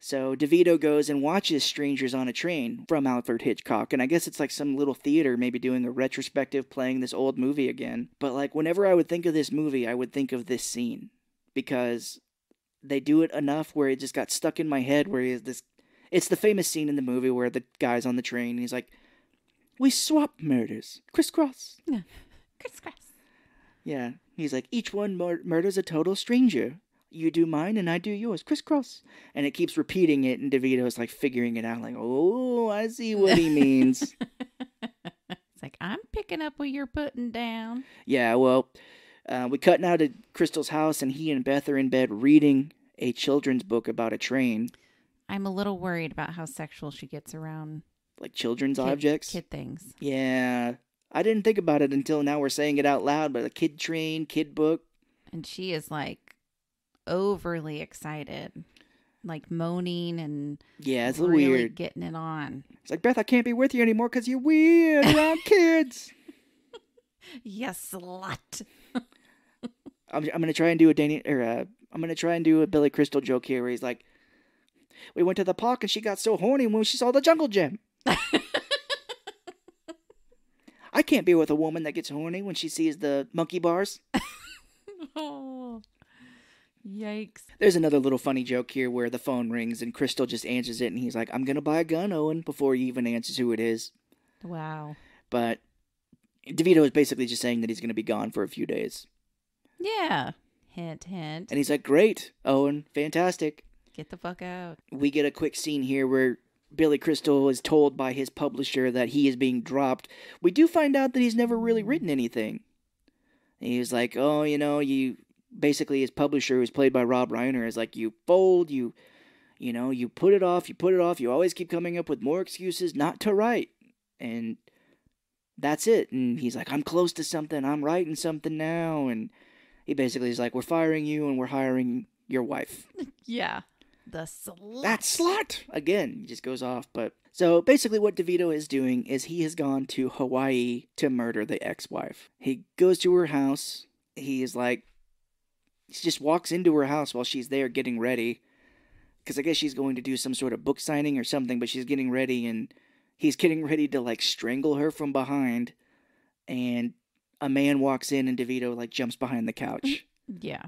so DeVito goes and watches Strangers on a Train from Alfred Hitchcock. And I guess it's like some little theater maybe doing a retrospective playing this old movie again. But like whenever I would think of this movie, I would think of this scene because they do it enough where it just got stuck in my head where he this it's the famous scene in the movie where the guy's on the train and he's like, We swap murders. Crisscross. Yeah. Crisscross. Yeah. He's like, Each one mur- murders a total stranger you do mine and I do yours, crisscross. And it keeps repeating it, and DeVito's like figuring it out, like, oh, I see what he means. it's like, I'm picking up what you're putting down. Yeah, well, uh, we cut now to Crystal's house, and he and Beth are in bed reading a children's book about a train. I'm a little worried about how sexual she gets around like children's kid, objects, kid things. Yeah. I didn't think about it until now we're saying it out loud, but a kid train, kid book. And she is like overly excited, like moaning and yeah, it's really weird. Getting it on. It's like Beth, I can't be with you anymore because you're weird around kids. Yes, lot. I'm, I'm gonna try and do a Danny or a, uh, I'm gonna try and do a Billy Crystal joke here where he's like, "We went to the park and she got so horny when she saw the jungle gym." I can't be with a woman that gets horny when she sees the monkey bars. oh. Yikes. There's another little funny joke here where the phone rings and Crystal just answers it and he's like, I'm going to buy a gun, Owen, before he even answers who it is. Wow. But DeVito is basically just saying that he's going to be gone for a few days. Yeah. Hint, hint. And he's like, Great, Owen, fantastic. Get the fuck out. We get a quick scene here where Billy Crystal is told by his publisher that he is being dropped. We do find out that he's never really written anything. He's like, "Oh, you know, you basically his publisher, who's played by Rob Reiner, is like, you fold, you, you know, you put it off, you put it off, you always keep coming up with more excuses not to write, and that's it. And he's like, I'm close to something, I'm writing something now, and he basically is like, we're firing you and we're hiring your wife. yeah. The slut. That slut! Again, he just goes off. But so basically, what DeVito is doing is he has gone to Hawaii to murder the ex wife. He goes to her house. He is like, she just walks into her house while she's there getting ready. Because I guess she's going to do some sort of book signing or something, but she's getting ready and he's getting ready to like strangle her from behind. And a man walks in and DeVito like jumps behind the couch. Mm-hmm. Yeah.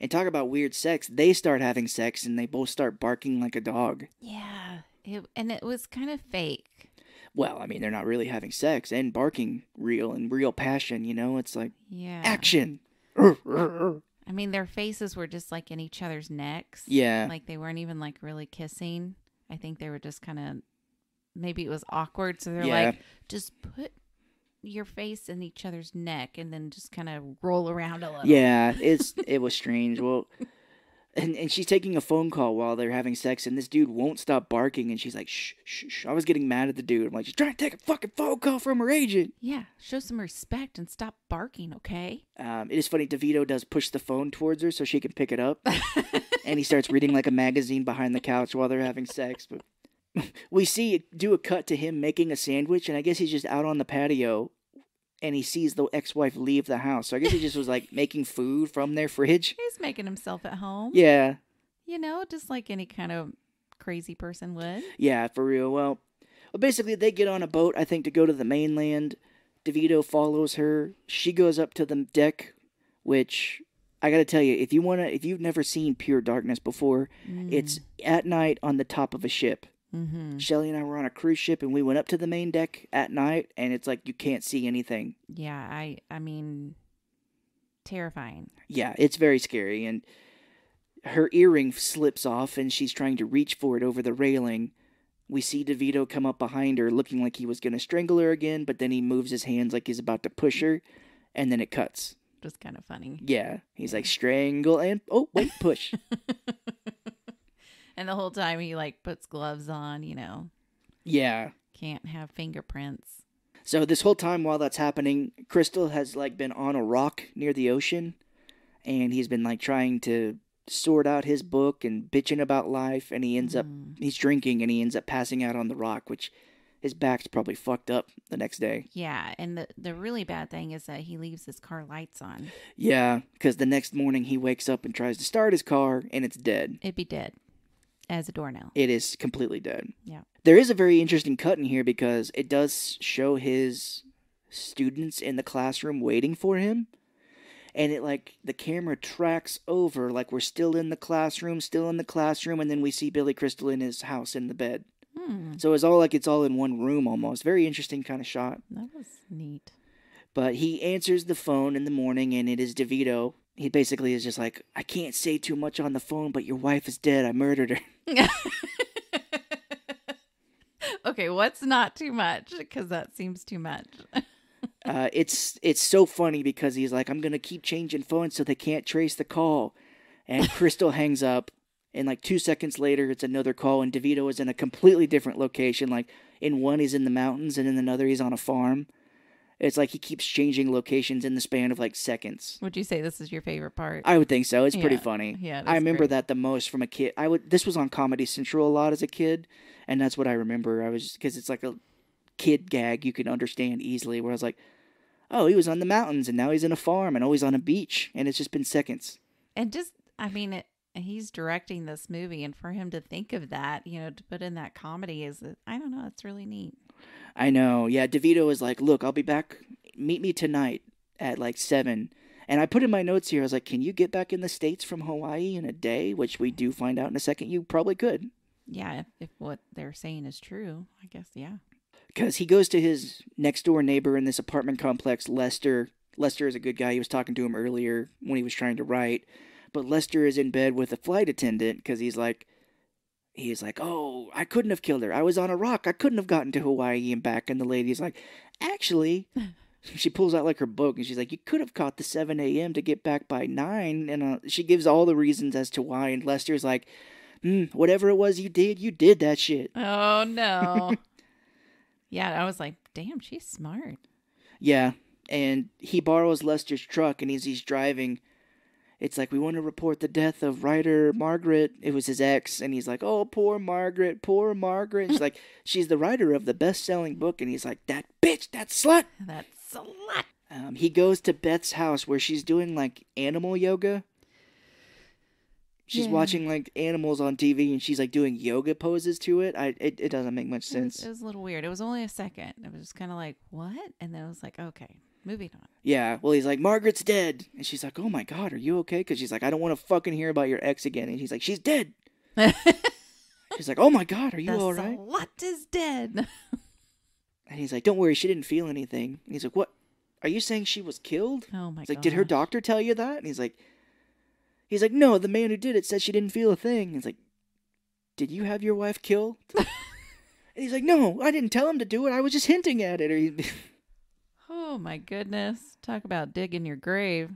And talk about weird sex. They start having sex and they both start barking like a dog. Yeah. It, and it was kind of fake. Well, I mean, they're not really having sex and barking real and real passion, you know? It's like yeah. action. I mean, their faces were just like in each other's necks. Yeah. Like they weren't even like really kissing. I think they were just kind of, maybe it was awkward. So they're yeah. like, just put your face in each other's neck and then just kind of roll around a little. Yeah. It's, it was strange. Well, and and she's taking a phone call while they're having sex, and this dude won't stop barking, and she's like, shh, shh, shh. I was getting mad at the dude. I'm like, she's trying to take a fucking phone call from her agent. Yeah, show some respect and stop barking, okay? Um, it is funny. DeVito does push the phone towards her so she can pick it up, and he starts reading like a magazine behind the couch while they're having sex, but we see do a cut to him making a sandwich, and I guess he's just out on the patio and he sees the ex-wife leave the house. So I guess he just was like making food from their fridge. He's making himself at home. Yeah. You know, just like any kind of crazy person would. Yeah, for real. Well, well basically they get on a boat I think to go to the mainland. DeVito follows her. She goes up to the deck which I got to tell you, if you want to, if you've never seen Pure Darkness before, mm. it's at night on the top of a ship. Mm-hmm. Shelly and I were on a cruise ship and we went up to the main deck at night and it's like you can't see anything. Yeah, I I mean terrifying. Yeah, it's very scary and her earring slips off and she's trying to reach for it over the railing. We see DeVito come up behind her looking like he was going to strangle her again, but then he moves his hands like he's about to push her and then it cuts. Just kind of funny. Yeah. He's yeah. like strangle and oh, wait, push. and the whole time he like puts gloves on, you know. Yeah. Can't have fingerprints. So this whole time while that's happening, Crystal has like been on a rock near the ocean and he's been like trying to sort out his book and bitching about life and he ends mm. up mm-hmm. he's drinking and he ends up passing out on the rock which his back's probably fucked up the next day. Yeah, and the the really bad thing is that he leaves his car lights on. Yeah, cuz the next morning he wakes up and tries to start his car and it's dead. It'd be dead as a doornail. It is completely dead. Yeah. There is a very interesting cut in here because it does show his students in the classroom waiting for him. And it like the camera tracks over, like we're still in the classroom, still in the classroom, and then we see Billy Crystal in his house in the bed. Hmm. So it's all like it's all in one room almost. Very interesting kind of shot. That was neat. But he answers the phone in the morning, and it is DeVito he basically is just like, I can't say too much on the phone, but your wife is dead. I murdered her. okay, what's not too much? Because that seems too much. uh, it's it's so funny because he's like, I'm gonna keep changing phones so they can't trace the call, and Crystal hangs up, and like two seconds later, it's another call, and DeVito is in a completely different location. Like in one, he's in the mountains, and in another, he's on a farm. It's like he keeps changing locations in the span of like seconds. Would you say this is your favorite part? I would think so. It's yeah. pretty funny. Yeah, I remember great. that the most from a kid. I would this was on Comedy Central a lot as a kid, and that's what I remember. I was because it's like a kid gag you can understand easily. Where I was like, oh, he was on the mountains and now he's in a farm and always on a beach, and it's just been seconds. And just, I mean, it, he's directing this movie, and for him to think of that, you know, to put in that comedy is, I don't know, it's really neat. I know. Yeah, DeVito was like, "Look, I'll be back. Meet me tonight at like 7." And I put in my notes here. I was like, "Can you get back in the states from Hawaii in a day?" Which we do find out in a second. You probably could. Yeah, if, if what they're saying is true, I guess. Yeah. Because he goes to his next door neighbor in this apartment complex, Lester. Lester is a good guy. He was talking to him earlier when he was trying to write, but Lester is in bed with a flight attendant because he's like he's like, "Oh, I couldn't have killed her. I was on a rock. I couldn't have gotten to Hawaii and back." And the lady's like, "Actually." she pulls out like her book and she's like, "You could have caught the 7 a.m. to get back by 9. And uh, she gives all the reasons as to why. And Lester's like, mm, "Whatever it was you did, you did that shit." Oh no. yeah, I was like, "Damn, she's smart." Yeah, and he borrows Lester's truck and as he's driving, it's like we want to report the death of writer Margaret. It was his ex, and he's like, "Oh, poor Margaret, poor Margaret." she's like, "She's the writer of the best-selling book," and he's like, "That bitch, that slut, that slut." Um, he goes to Beth's house where she's doing like animal yoga. She's yeah. watching like animals on TV, and she's like doing yoga poses to it. I it, it doesn't make much sense. It was, it was a little weird. It was only a second. It was just kind of like what, and then I was like, okay, movie on. Yeah. Well, he's like, Margaret's dead. And she's like, oh my God, are you okay? Because she's like, I don't want to fucking hear about your ex again. And he's like, she's dead. she's like, oh my God, are you the all right? What is dead? and he's like, don't worry, she didn't feel anything. And he's like, what? Are you saying she was killed? Oh my god. like, did her doctor tell you that? And he's like, he's like, no, the man who did it said she didn't feel a thing. And he's like, did you have your wife killed? and he's like, no, I didn't tell him to do it. I was just hinting at it. Or he. Oh my goodness. Talk about digging your grave.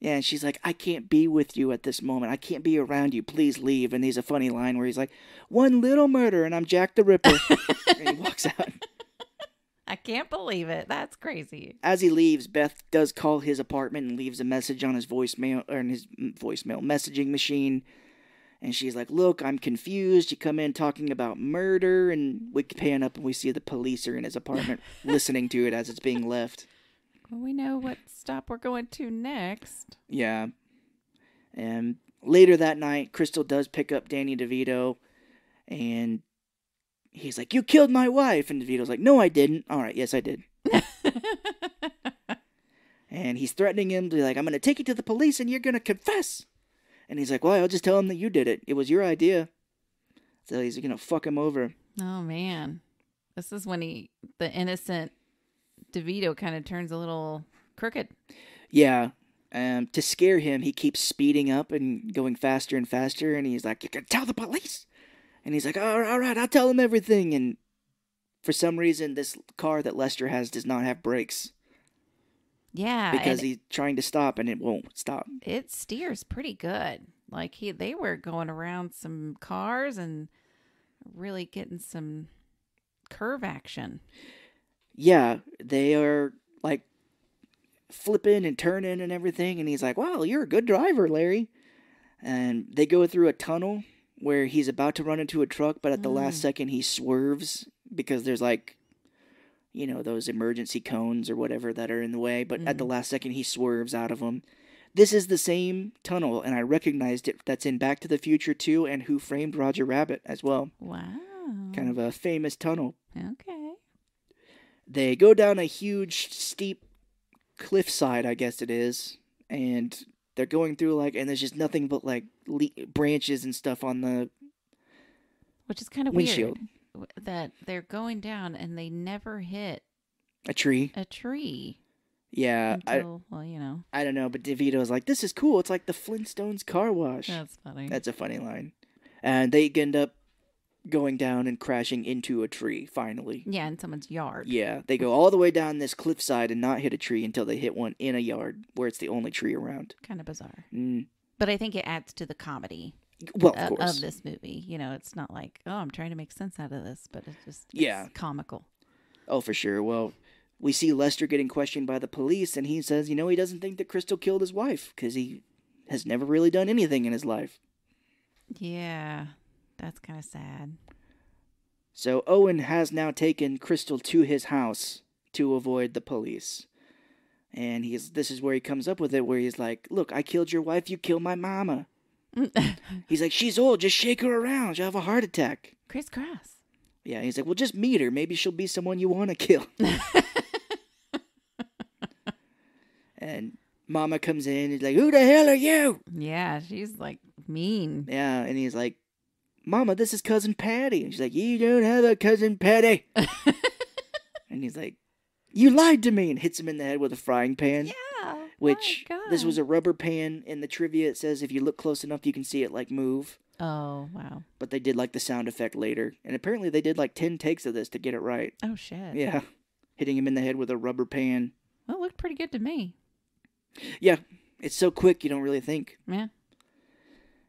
Yeah, and she's like, I can't be with you at this moment. I can't be around you. Please leave. And there's a funny line where he's like, One little murder, and I'm Jack the Ripper. and he walks out. I can't believe it. That's crazy. As he leaves, Beth does call his apartment and leaves a message on his voicemail or in his voicemail messaging machine. And she's like, "Look, I'm confused. You come in talking about murder, and we pan up and we see the police are in his apartment listening to it as it's being left." we know what stop we're going to next. Yeah. And later that night, Crystal does pick up Danny DeVito and he's like, You killed my wife. And DeVito's like, No, I didn't. All right, yes, I did. and he's threatening him to be like, I'm going to take you to the police and you're going to confess. And he's like, Well, I'll just tell him that you did it. It was your idea. So he's going to fuck him over. Oh, man. This is when he, the innocent DeVito kind of turns a little crooked. Yeah. Um, to scare him, he keeps speeding up and going faster and faster. And he's like, You can tell the police. And he's like, All right, all right I'll tell them everything. And for some reason, this car that Lester has does not have brakes. Yeah. Because he's trying to stop and it won't stop. It steers pretty good. Like he they were going around some cars and really getting some curve action yeah, they are like flipping and turning and everything. And he's like, wow, you're a good driver, Larry. And they go through a tunnel where he's about to run into a truck, but at the last mm. second he swerves because there's like, you know, those emergency cones or whatever that are in the way. But mm. at the mm. last second he swerves out of them. This is the same tunnel, and I recognized it. That's in Back to the Future 2 and Who Framed Roger Rabbit as well. Wow. Kind of a famous tunnel. Okay. They go down a huge, steep cliffside, I guess it is, and they're going through like, and there's just nothing but like le- branches and stuff on the which is kind of weird that they're going down and they never hit a tree. A tree. Yeah, until, I, well, you know, I don't know, but DeVito's like, "This is cool. It's like the Flintstones car wash." That's funny. That's a funny line, and they end up going down and crashing into a tree finally. Yeah, in someone's yard. Yeah, they go all the way down this cliffside and not hit a tree until they hit one in a yard where it's the only tree around. Kind of bizarre. Mm. But I think it adds to the comedy. Well, of, uh, of, of, this movie, you know, it's not like oh, I'm trying to make sense out of this, but it's just it's yeah, comical. Oh, for sure. Well, we see Lester getting questioned by the police, and he says, you know, he doesn't think that Crystal killed his wife because he has never really done anything in his life. Yeah, that's kind of sad. So Owen has now taken Crystal to his house to avoid the police. And he's this is where he comes up with it where he's like, "Look, I killed your wife, you killed my mama." he's like, "She's old, just shake her around. She'll have a heart attack." Crisscross. Yeah, he's like, "Well, just meet her. Maybe she'll be someone you want to kill." and Mama comes in and he's like, "Who the hell are you?" Yeah, she's like mean. Yeah, and he's like, Mama, this is Cousin Patty. And she's like, You don't have a Cousin Patty. and he's like, You lied to me. And hits him in the head with a frying pan. Yeah. Oh Which this was a rubber pan. In the trivia, it says if you look close enough, you can see it like move. Oh, wow. But they did like the sound effect later. And apparently they did like 10 takes of this to get it right. Oh, shit. Yeah. Hitting him in the head with a rubber pan. Well, it looked pretty good to me. Yeah. It's so quick, you don't really think. Yeah.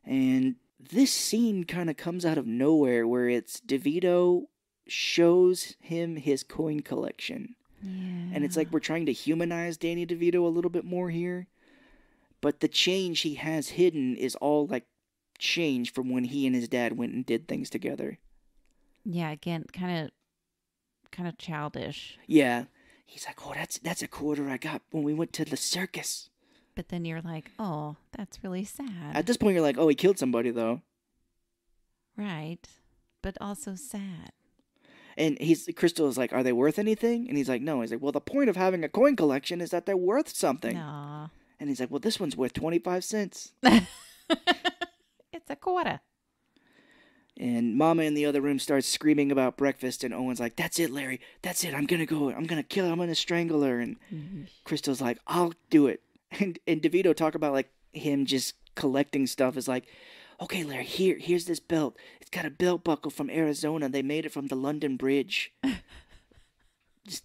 And this scene kind of comes out of nowhere where it's DeVito shows him his coin collection. Yeah. And it's like we're trying to humanize Danny DeVito a little bit more here. But the change he has hidden is all like change from when he and his dad went and did things together. Yeah, again, kind of kind of childish. Yeah. He's like, "Oh, that's that's a quarter I got when we went to the circus." But then you're like, oh, that's really sad. At this point, you're like, oh, he killed somebody, though. Right. But also sad. And he's Crystal is like, are they worth anything? And he's like, no. He's like, well, the point of having a coin collection is that they're worth something. Aww. And he's like, well, this one's worth 25 cents. it's a quarter. And Mama in the other room starts screaming about breakfast, and Owen's like, "That's it, Larry. That's it. I'm gonna go. I'm gonna kill her. I'm gonna strangle her." And mm-hmm. Crystal's like, "I'll do it." and and DeVito talk about like him just collecting stuff is like, okay, Larry, here here's this belt. It's got a belt buckle from Arizona. They made it from the London Bridge. just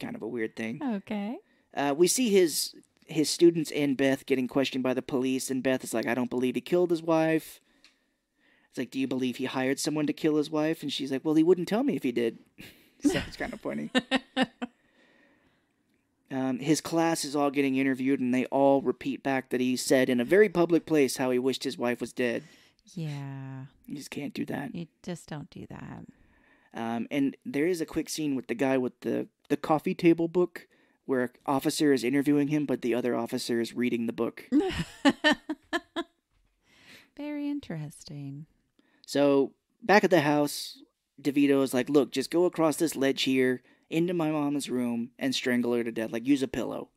kind of a weird thing. Okay. Uh, we see his his students and Beth getting questioned by the police, and Beth is like, I don't believe he killed his wife. It's like, do you believe he hired someone to kill his wife? And she's like, well, he wouldn't tell me if he did. so it's kind of funny. Um, his class is all getting interviewed, and they all repeat back that he said in a very public place how he wished his wife was dead. Yeah. You just can't do that. You just don't do that. Um, and there is a quick scene with the guy with the, the coffee table book where an officer is interviewing him, but the other officer is reading the book. Very interesting. So back at the house, DeVito is like, look, just go across this ledge here into my mama's room and strangle her to death, like use a pillow.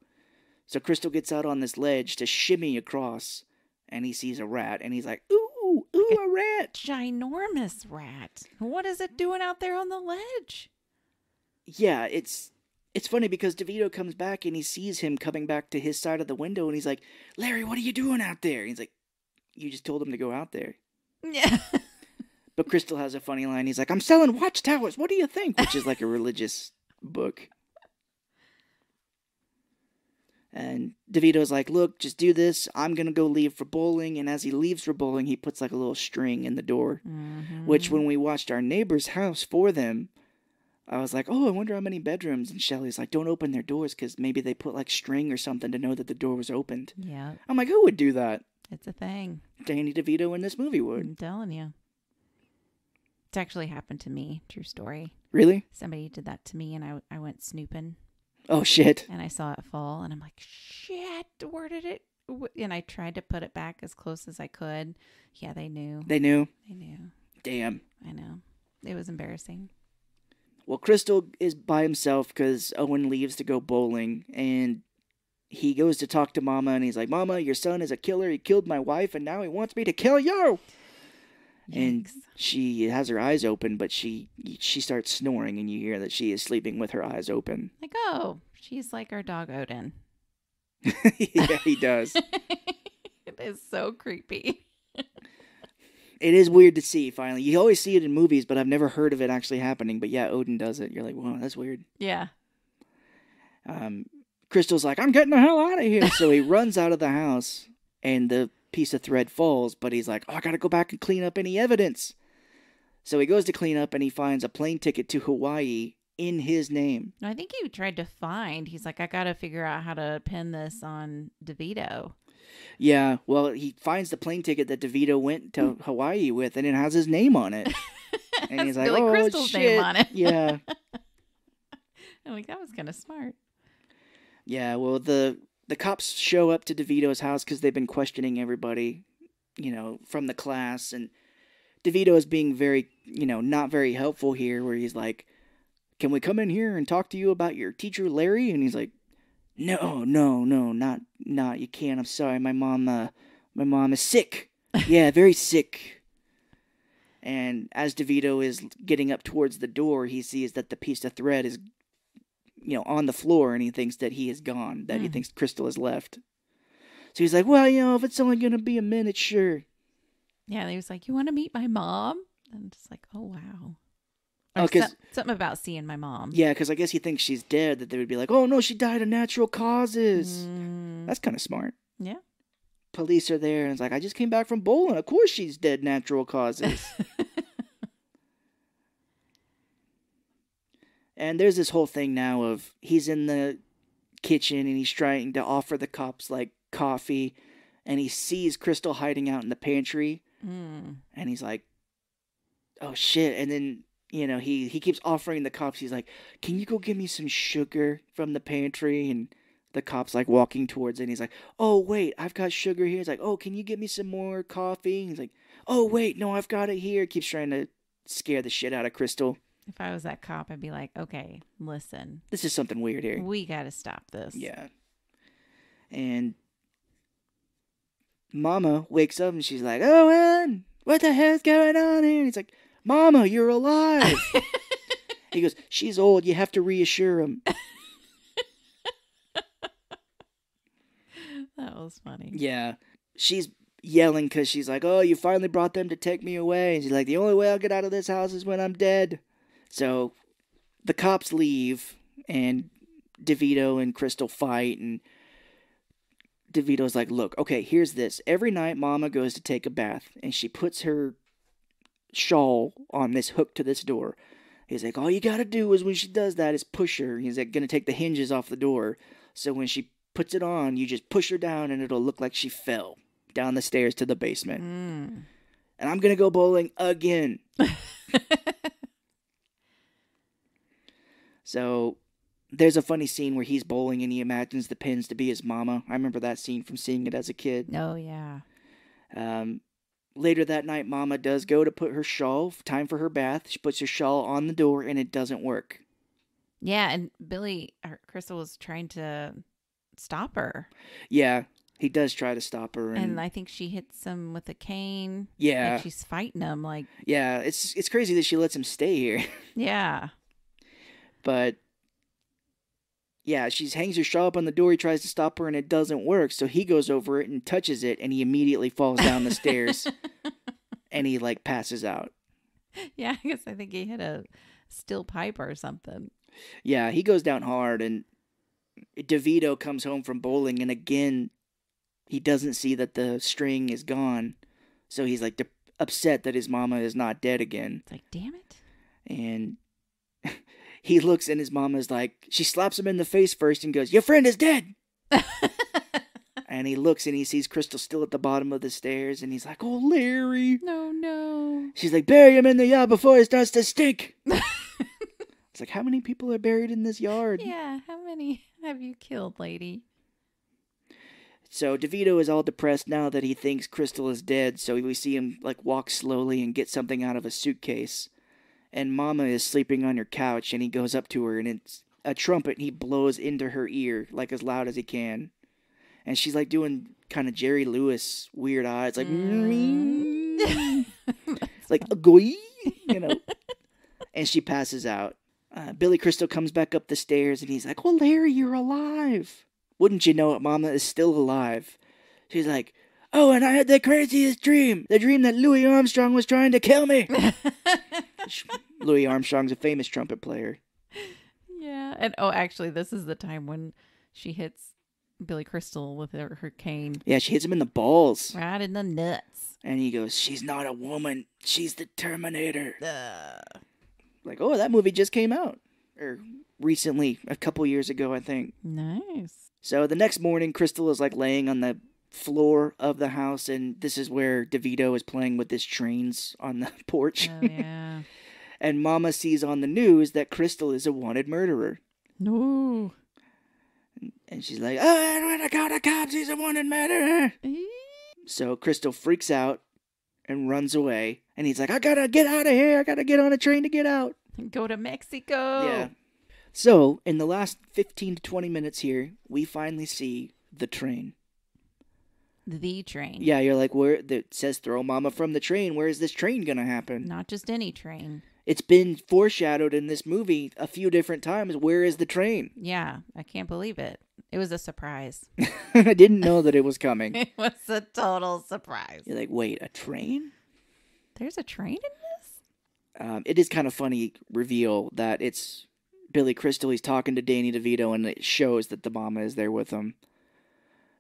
So Crystal gets out on this ledge to shimmy across, and he sees a rat, and he's like, "Ooh, ooh, a rat! Ginormous rat! What is it doing out there on the ledge?" Yeah, it's it's funny because DeVito comes back and he sees him coming back to his side of the window, and he's like, "Larry, what are you doing out there?" And he's like, "You just told him to go out there." Yeah. but Crystal has a funny line. He's like, "I'm selling watchtowers. What do you think?" Which is like a religious book. And DeVito's like, look, just do this. I'm going to go leave for bowling. And as he leaves for bowling, he puts like a little string in the door, mm-hmm. which when we watched our neighbor's house for them, I was like, oh, I wonder how many bedrooms. And Shelly's like, don't open their doors because maybe they put like string or something to know that the door was opened. Yeah. I'm like, who would do that? It's a thing. Danny DeVito in this movie would. I'm telling you. It's actually happened to me. True story. Really? Somebody did that to me, and I I went snooping. Oh shit! And I saw it fall, and I'm like, shit, where did it? And I tried to put it back as close as I could. Yeah, they knew. They knew. They knew. Damn. I know. It was embarrassing. Well, Crystal is by himself because Owen leaves to go bowling, and he goes to talk to Mama, and he's like, "Mama, your son is a killer. He killed my wife, and now he wants me to kill you." and she has her eyes open, but she she starts snoring, and you hear that she is sleeping with her eyes open. Like, oh, she's like our dog Odin. yeah, he does. it is so creepy. it is weird to see. Finally, you always see it in movies, but I've never heard of it actually happening. But yeah, Odin does it. You're like, wow, that's weird. Yeah. Um, Crystal's like, I'm getting the hell out of here. So he runs out of the house, and the piece of thread falls, but he's like, oh, I gotta go back and clean up any evidence. So he goes to clean up and he finds a plane ticket to Hawaii in his name. I think he tried to find. He's like, I gotta figure out how to pin this on DeVito. Yeah, well, he finds the plane ticket that DeVito went to hmm. Hawaii with, and it has his name on it. and he's like, Billy "Oh Crystal's shit!" Name on it. yeah, I'm like, that was kind of smart. Yeah, well, the the cops show up to DeVito's house because they've been questioning everybody, you know, from the class. And DeVito is being very, you know, not very helpful here, where he's like, Can we come in here and talk to you about your teacher, Larry? And he's like, No, no, no, not, not, you can't. I'm sorry. My mom, uh, my mom is sick. yeah, very sick. And as DeVito is getting up towards the door, he sees that the piece of thread is you know, on the floor and he thinks that he is gone, that mm. he hmm. thinks Crystal has left. So he's like, well, you know, if it's only going to be a minute, sure. Yeah, he was like, you want to meet my mom? And it's like, oh, wow. okay." oh, something about seeing my mom. Yeah, because I guess he thinks she's dead, that they would be like, oh, no, she died of natural causes. Mm. That's kind of smart. Yeah. Police are there, and it's like, I just came back from bowling. Of course she's dead, natural causes. And there's this whole thing now of he's in the kitchen and he's trying to offer the cops like coffee and he sees Crystal hiding out in the pantry mm. and he's like oh shit and then you know he he keeps offering the cops he's like can you go get me some sugar from the pantry and the cops like walking towards it and he's like oh wait i've got sugar here he's like oh can you get me some more coffee and he's like oh wait no i've got it here keeps trying to scare the shit out of crystal if I was that cop, I'd be like, okay, listen, This is something weird here. we got to stop this. Yeah. And Mama wakes up and she's like, Owen, what the hell's going on here? And he's like, Mama, you're alive. he goes, She's old. You have to reassure him. That was funny. Yeah. She's yelling because she's like, Oh, you finally brought them to take me away. And she's like, The only way I'll get out of this house is when I'm dead. So the cops leave, and DeVito and Crystal fight, and DeVito's like, Look, okay, here's this. Every night, Mama goes to take a bath, and she puts her shawl on this hook to this door. He's like, All you gotta do is when she does that is push her. He's like, Gonna take the hinges off the door. So when she puts it on, you just push her down, and it'll look like she fell down the stairs to the basement. Mm. And I'm gonna go bowling again. So there's a funny scene where he's bowling and he imagines the pins to be his mama. I remember that scene from seeing it as a kid. Oh yeah. Um, later that night, Mama does go to put her shawl. Time for her bath. She puts her shawl on the door and it doesn't work. Yeah, and Billy uh, Crystal was trying to stop her. Yeah, he does try to stop her, and, and I think she hits him with a cane. Yeah, she's fighting him. Like, yeah, it's it's crazy that she lets him stay here. Yeah. But yeah, she hangs her shawl up on the door. He tries to stop her and it doesn't work. So he goes over it and touches it and he immediately falls down the stairs and he like passes out. Yeah, I guess I think he hit a steel pipe or something. Yeah, he goes down hard and DeVito comes home from bowling and again he doesn't see that the string is gone. So he's like upset that his mama is not dead again. It's like, damn it. And he looks and his mom is like, she slaps him in the face first and goes, Your friend is dead. and he looks and he sees Crystal still at the bottom of the stairs and he's like, Oh, Larry. No, no. She's like, Bury him in the yard before it starts to stink. it's like, How many people are buried in this yard? Yeah, how many have you killed, lady? So DeVito is all depressed now that he thinks Crystal is dead, so we see him like walk slowly and get something out of a suitcase and Mama is sleeping on her couch, and he goes up to her, and it's a trumpet, and he blows into her ear like as loud as he can, and she's like doing kind of Jerry Lewis weird eyes, like mm. like a goy, you know, and she passes out. Uh, Billy Crystal comes back up the stairs, and he's like, "Well, Larry, you're alive." Wouldn't you know it, Mama is still alive. She's like, Oh, and I had the craziest dream. The dream that Louis Armstrong was trying to kill me. Louis Armstrong's a famous trumpet player. Yeah, and oh, actually, this is the time when she hits Billy Crystal with her, her cane. Yeah, she hits him in the balls, right in the nuts, and he goes, "She's not a woman. She's the Terminator." Like, oh, that movie just came out, or recently, a couple years ago, I think. Nice. So the next morning, Crystal is like laying on the floor of the house, and this is where DeVito is playing with his trains on the porch. Oh, yeah and Mama sees on the news that Crystal is a wanted murderer. No. And she's like, "Oh, I'm gonna call the cops. He's a wanted murderer." so Crystal freaks out and runs away. And he's like, "I gotta get out of here. I gotta get on a train to get out. Go to Mexico." Yeah. So in the last fifteen to twenty minutes here, we finally see the train. The train. Yeah, you're like, where? It says throw Mama from the train. Where is this train gonna happen? Not just any train it's been foreshadowed in this movie a few different times. Where is the train? Yeah, I can't believe it. It was a surprise. I didn't know that it was coming. it was a total surprise. You're like, wait, a train? There's a train in this? Um, it is kind of funny reveal that it's Billy Crystal. He's talking to Danny DeVito, and it shows that the mama is there with him.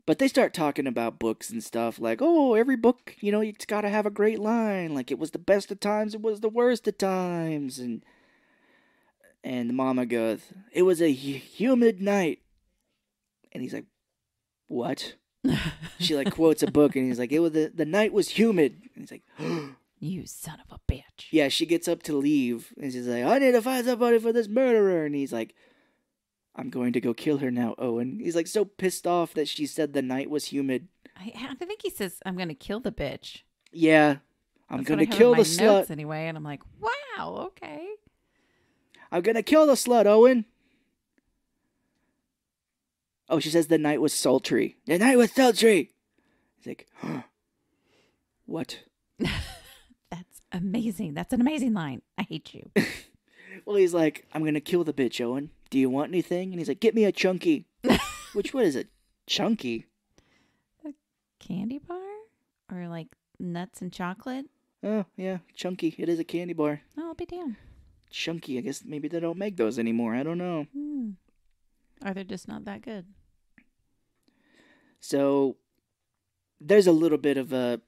But they start talking about books and stuff like, oh, every book, you know, it's got to have a great line. Like, it was the best of times, it was the worst of times. And and the mama goes, it was a humid night. And he's like, what? she like quotes a book and he's like, it was the, the night was humid. And he's like, you son of a bitch. Yeah, she gets up to leave and she's like, I need to find somebody for this murderer. And he's like, I'm going to go kill her now, Owen. He's like so pissed off that she said the night was humid. I, I think he says, I'm going to kill the bitch. Yeah. I'm going to kill the slut. Anyway, and I'm like, wow, okay. I'm going to kill the slut, Owen. Oh, she says the night was sultry. The night was sultry. He's like, huh, what? That's amazing. That's an amazing line. I hate you. well, he's like, I'm going to kill the bitch, Owen do you want anything? And he's like, get me a chunky. Which, what is it? Chunky? A candy bar? Or like nuts and chocolate? Oh, yeah, chunky. It is a candy bar. Oh, I'll be damned. Chunky. I guess maybe they don't make those anymore. I don't know. Hmm. Are they just not that good. So there's a little bit of a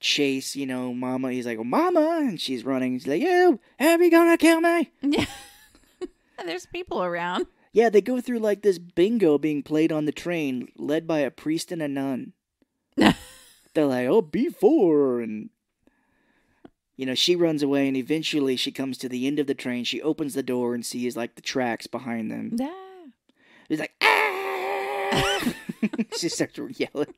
chase, you know, mama. He's like, Mama. And she's running. She's like, You, are you going to kill me? Yeah. There's people around. Yeah, they go through like this bingo being played on the train, led by a priest and a nun. They're like, oh, B4. And, you know, she runs away, and eventually she comes to the end of the train. She opens the door and sees like the tracks behind them. She's like, ah! she starts yelling.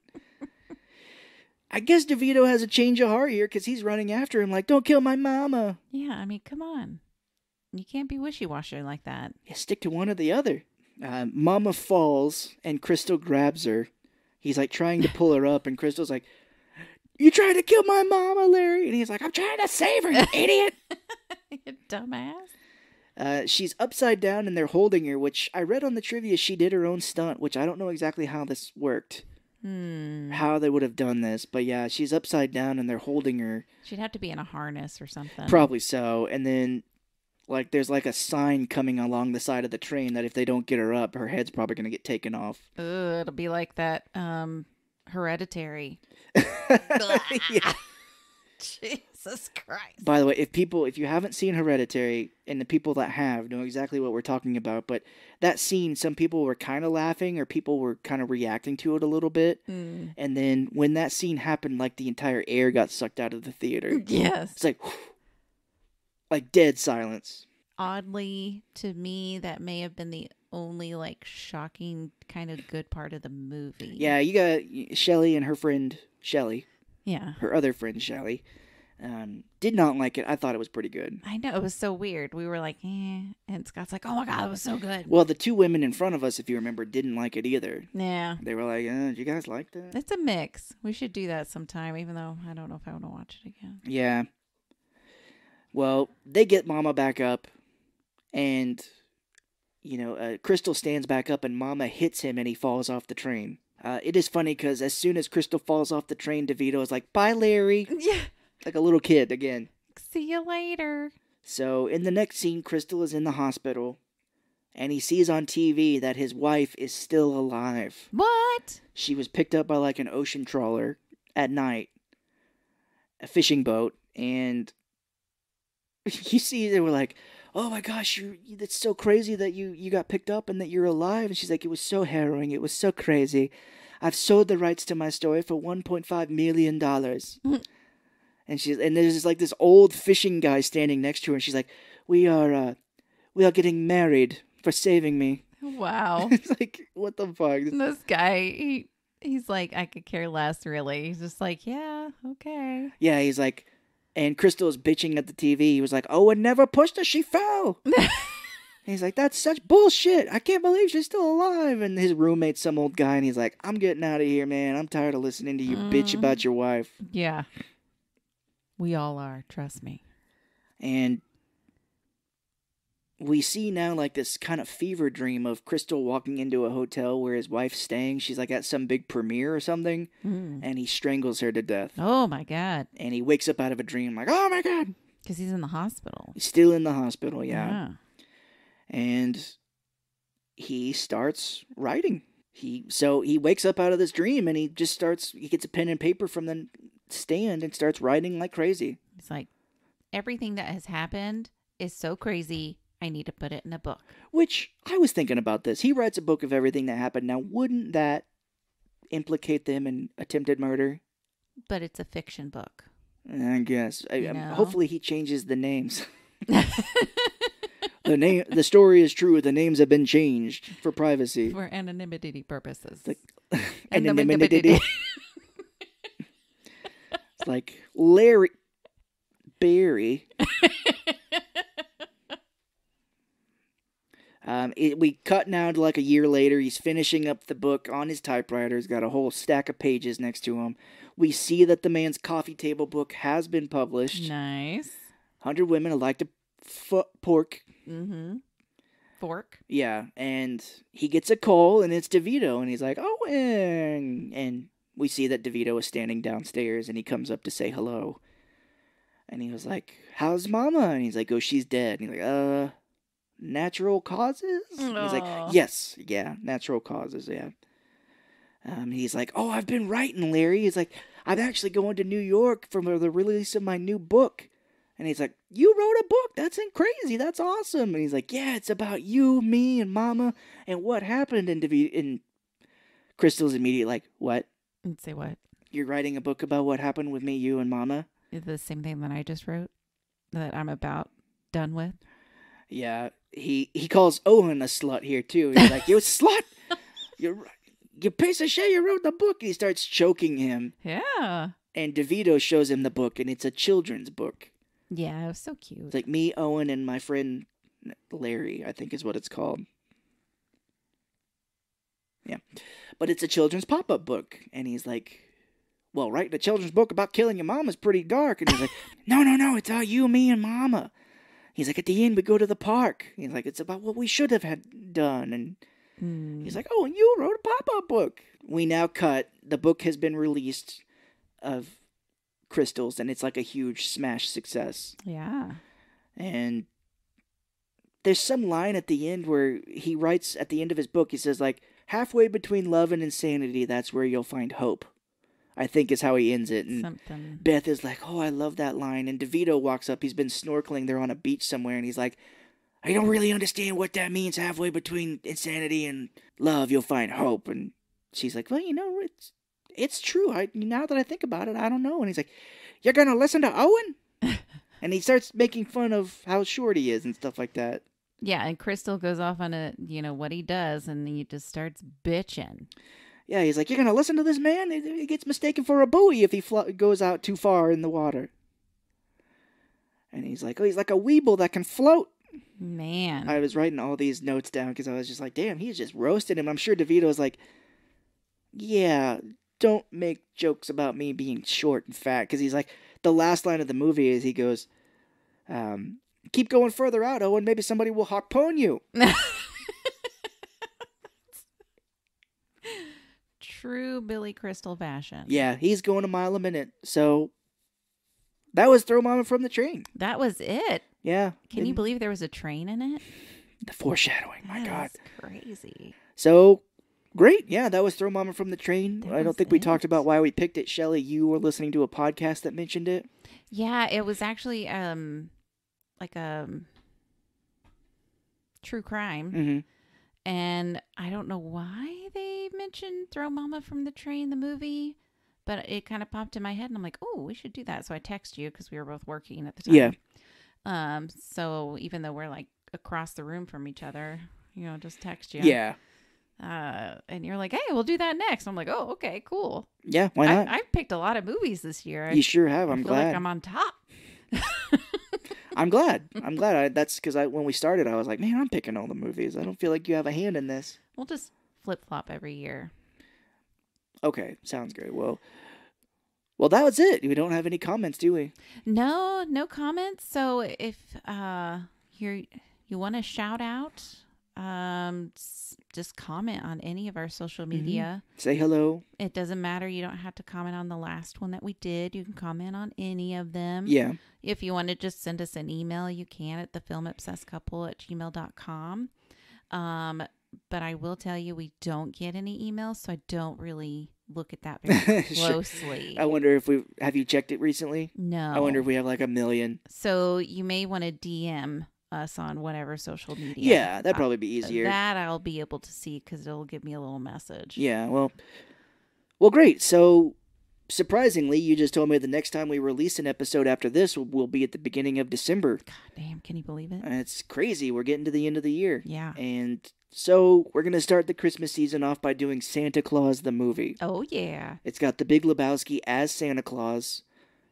I guess DeVito has a change of heart here because he's running after him, like, don't kill my mama. Yeah, I mean, come on. You can't be wishy washy like that. Yeah, stick to one or the other. Uh, Mama falls and Crystal grabs her. He's like trying to pull her up, and Crystal's like, You trying to kill my mama, Larry? And he's like, I'm trying to save her, you idiot. you dumbass. Uh, she's upside down and they're holding her, which I read on the trivia she did her own stunt, which I don't know exactly how this worked. Hmm. How they would have done this, but yeah, she's upside down and they're holding her. She'd have to be in a harness or something. Probably so. And then like there's like a sign coming along the side of the train that if they don't get her up, her head's probably gonna get taken off. Ugh, it'll be like that um hereditary. Jesus Christ. By the way, if people if you haven't seen Hereditary and the people that have know exactly what we're talking about, but that scene some people were kind of laughing or people were kind of reacting to it a little bit. Mm. And then when that scene happened like the entire air got sucked out of the theater. Yes. It's like whew, like dead silence. Oddly, to me, that may have been the only like shocking kind of good part of the movie. Yeah, you got Shelly and her friend Shelly. Yeah. Her other friend Shelly. Um, did not like it. I thought it was pretty good. I know it was so weird. We were like, eh, and Scott's like, oh my god, it was so good. Well, the two women in front of us, if you remember, didn't like it either. Yeah, they were like, uh, do you guys like that? It's a mix. We should do that sometime, even though I don't know if I want to watch it again. Yeah, well, they get Mama back up, and you know, uh, Crystal stands back up, and Mama hits him, and he falls off the train. Uh, it is funny because as soon as Crystal falls off the train, DeVito is like, "Bye, Larry." Yeah. Like a little kid again. See you later. So in the next scene, Crystal is in the hospital, and he sees on TV that his wife is still alive. What? She was picked up by like an ocean trawler at night, a fishing boat, and you see, they were like, "Oh my gosh, you that's so crazy that you you got picked up and that you're alive." And she's like, "It was so harrowing. It was so crazy. I've sold the rights to my story for 1.5 million dollars." Mm. and she's and there's like this old fishing guy standing next to her, and she's like, "We are uh, we are getting married for saving me." Wow. it's like what the fuck? This guy, he he's like, I could care less, really. He's just like, yeah, okay. Yeah, he's like, and Crystal was bitching at the TV. He was like, Owen oh, never pushed her. She fell. he's like, that's such bullshit. I can't believe she's still alive. And his roommate's some old guy, and he's like, I'm getting out of here, man. I'm tired of listening to you mm. bitch about your wife. Yeah. We all are, trust me. And we see now like this kind of fever dream of Crystal walking into a hotel where his wife's staying. She's like at some big premiere or something, mm. and he strangles her to death. Oh my god! And he wakes up out of a dream like, oh my god, because he's in the hospital. He's still in the hospital, yeah. yeah. And he starts writing. He so he wakes up out of this dream and he just starts. He gets a pen and paper from the stand and starts writing like crazy. It's like everything that has happened is so crazy I need to put it in a book. Which I was thinking about this. He writes a book of everything that happened. Now, wouldn't that implicate them in attempted murder? But it's a fiction book. I guess. I, um, hopefully, he changes the names. the name, the story is true. The names have been changed for privacy, for anonymity purposes. anonymity. it's like Larry Barry. Um, it, we cut now to like a year later. He's finishing up the book on his typewriter. He's got a whole stack of pages next to him. We see that the man's coffee table book has been published. Nice. 100 Women Would Like to f- Pork. Mm hmm. Fork. Yeah. And he gets a call, and it's DeVito. And he's like, oh, and, and we see that DeVito is standing downstairs, and he comes up to say hello. And he was like, how's mama? And he's like, oh, she's dead. And he's like, uh natural causes? Aww. He's like, yes, yeah, natural causes, yeah. Um, he's like, oh, I've been writing, Larry. He's like, I'm actually going to New York for the release of my new book. And he's like, you wrote a book? That's crazy. That's awesome. And he's like, yeah, it's about you, me, and Mama, and what happened. And, Devi- and Crystal's immediate like, what? And say what? You're writing a book about what happened with me, you, and Mama? The same thing that I just wrote that I'm about done with. Yeah, he he calls Owen a slut here too. He's like, "You slut! You you piece of shit! You wrote the book." And he starts choking him. Yeah. And DeVito shows him the book, and it's a children's book. Yeah, it was so cute. It's like me, Owen, and my friend Larry, I think is what it's called. Yeah, but it's a children's pop-up book, and he's like, "Well, writing a children's book about killing your mom is pretty dark." And he's like, "No, no, no! It's all you, me, and Mama." he's like, at the end, we go to the park. He's like, it's about what we should have had done. And mm. he's like, oh, and you wrote a pop up book. We now cut. The book has been released of crystals, and it's like a huge smash success. Yeah. And there's some line at the end where he writes at the end of his book, he says, like, halfway between love and insanity, that's where you'll find hope. I think is how he ends it. And Something. Beth is like, "Oh, I love that line." And DeVito walks up. He's been snorkeling. They're on a beach somewhere, and he's like, "I don't really understand what that means. Halfway between insanity and love, you'll find hope." And she's like, "Well, you know, it's it's true. I now that I think about it, I don't know." And he's like, "You're gonna listen to Owen?" and he starts making fun of how short he is and stuff like that. Yeah, and Crystal goes off on a you know what he does, and he just starts bitching. Yeah, he's like, you're gonna listen to this man? He gets mistaken for a buoy if he fl- goes out too far in the water. And he's like, oh, he's like a weeble that can float. Man, I was writing all these notes down because I was just like, damn, he's just roasting him. I'm sure DeVito's like, yeah, don't make jokes about me being short and fat because he's like, the last line of the movie is he goes, um, keep going further out, Owen. Maybe somebody will harpoon you. true Billy Crystal fashion. Yeah, he's going a mile a minute. So that was Throw Mama from the Train. That was it. Yeah. Can and you believe there was a train in it? The foreshadowing, my God. crazy. So great. Yeah, that was Throw Mama from the Train. That I don't think it. we talked about why we picked it. Shelly, you were listening to a podcast that mentioned it. Yeah, it was actually um like a um, true crime. Mm-hmm and I don't know why they mentioned Throw Mama from the Train, the movie, but it kind of popped in my head and I'm like, oh, we should do that. So I text you because we were both working at the time. Yeah. Um, so even though we're like across the room from each other, you know, just text you. Yeah. Uh, and you're like, hey, we'll do that next. I'm like, oh, okay, cool. Yeah, why not? I, have picked a lot of movies this year. I, you sure have. I'm glad. Like I'm on top. I'm glad. I'm glad. I, that's because I when we started, I was like, man, I'm picking all the movies. I don't feel like you have a hand in this. We'll just flip flop every year. Okay, sounds great. Well, well, that was it. We don't have any comments, do we? No, no comments. So if uh, you you want to shout out um just comment on any of our social mm-hmm. media mm-hmm. say hello it doesn't matter you don't have to comment on the last one that we did you can comment on any of them yeah if you want to just send us an email you can at the film obsessed couple at gmail.com um but i will tell you we don't get any emails so i don't really look at that very closely. sure. I wonder if we have you checked it recently? No. I wonder if we have like a million. So you may want to DM us on whatever social media. Yeah, that'd probably be uh, easier. That I'll be able to see because it'll give me a little message. Yeah, well, well, great. So surprisingly, you just told me the next time we release an episode after this will, will be at the beginning of December. God damn, can you believe it? It's crazy. We're getting to the end of the year. Yeah. And so we're going to start the Christmas season off by doing Santa Claus the movie. Oh, yeah. It's got the Big Lebowski as Santa Claus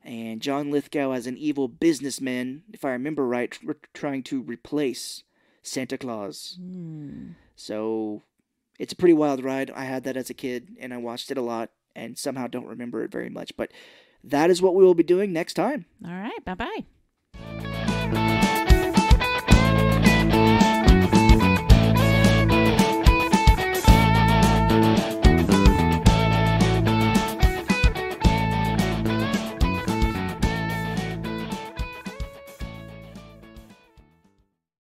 and John Lithgow as an evil businessman, if I remember right, re- trying to replace Santa Claus. Mm. So it's a pretty wild ride. I had that as a kid, and I watched it a lot, and somehow don't remember it very much. But that is what we will be doing next time. All right. Bye bye.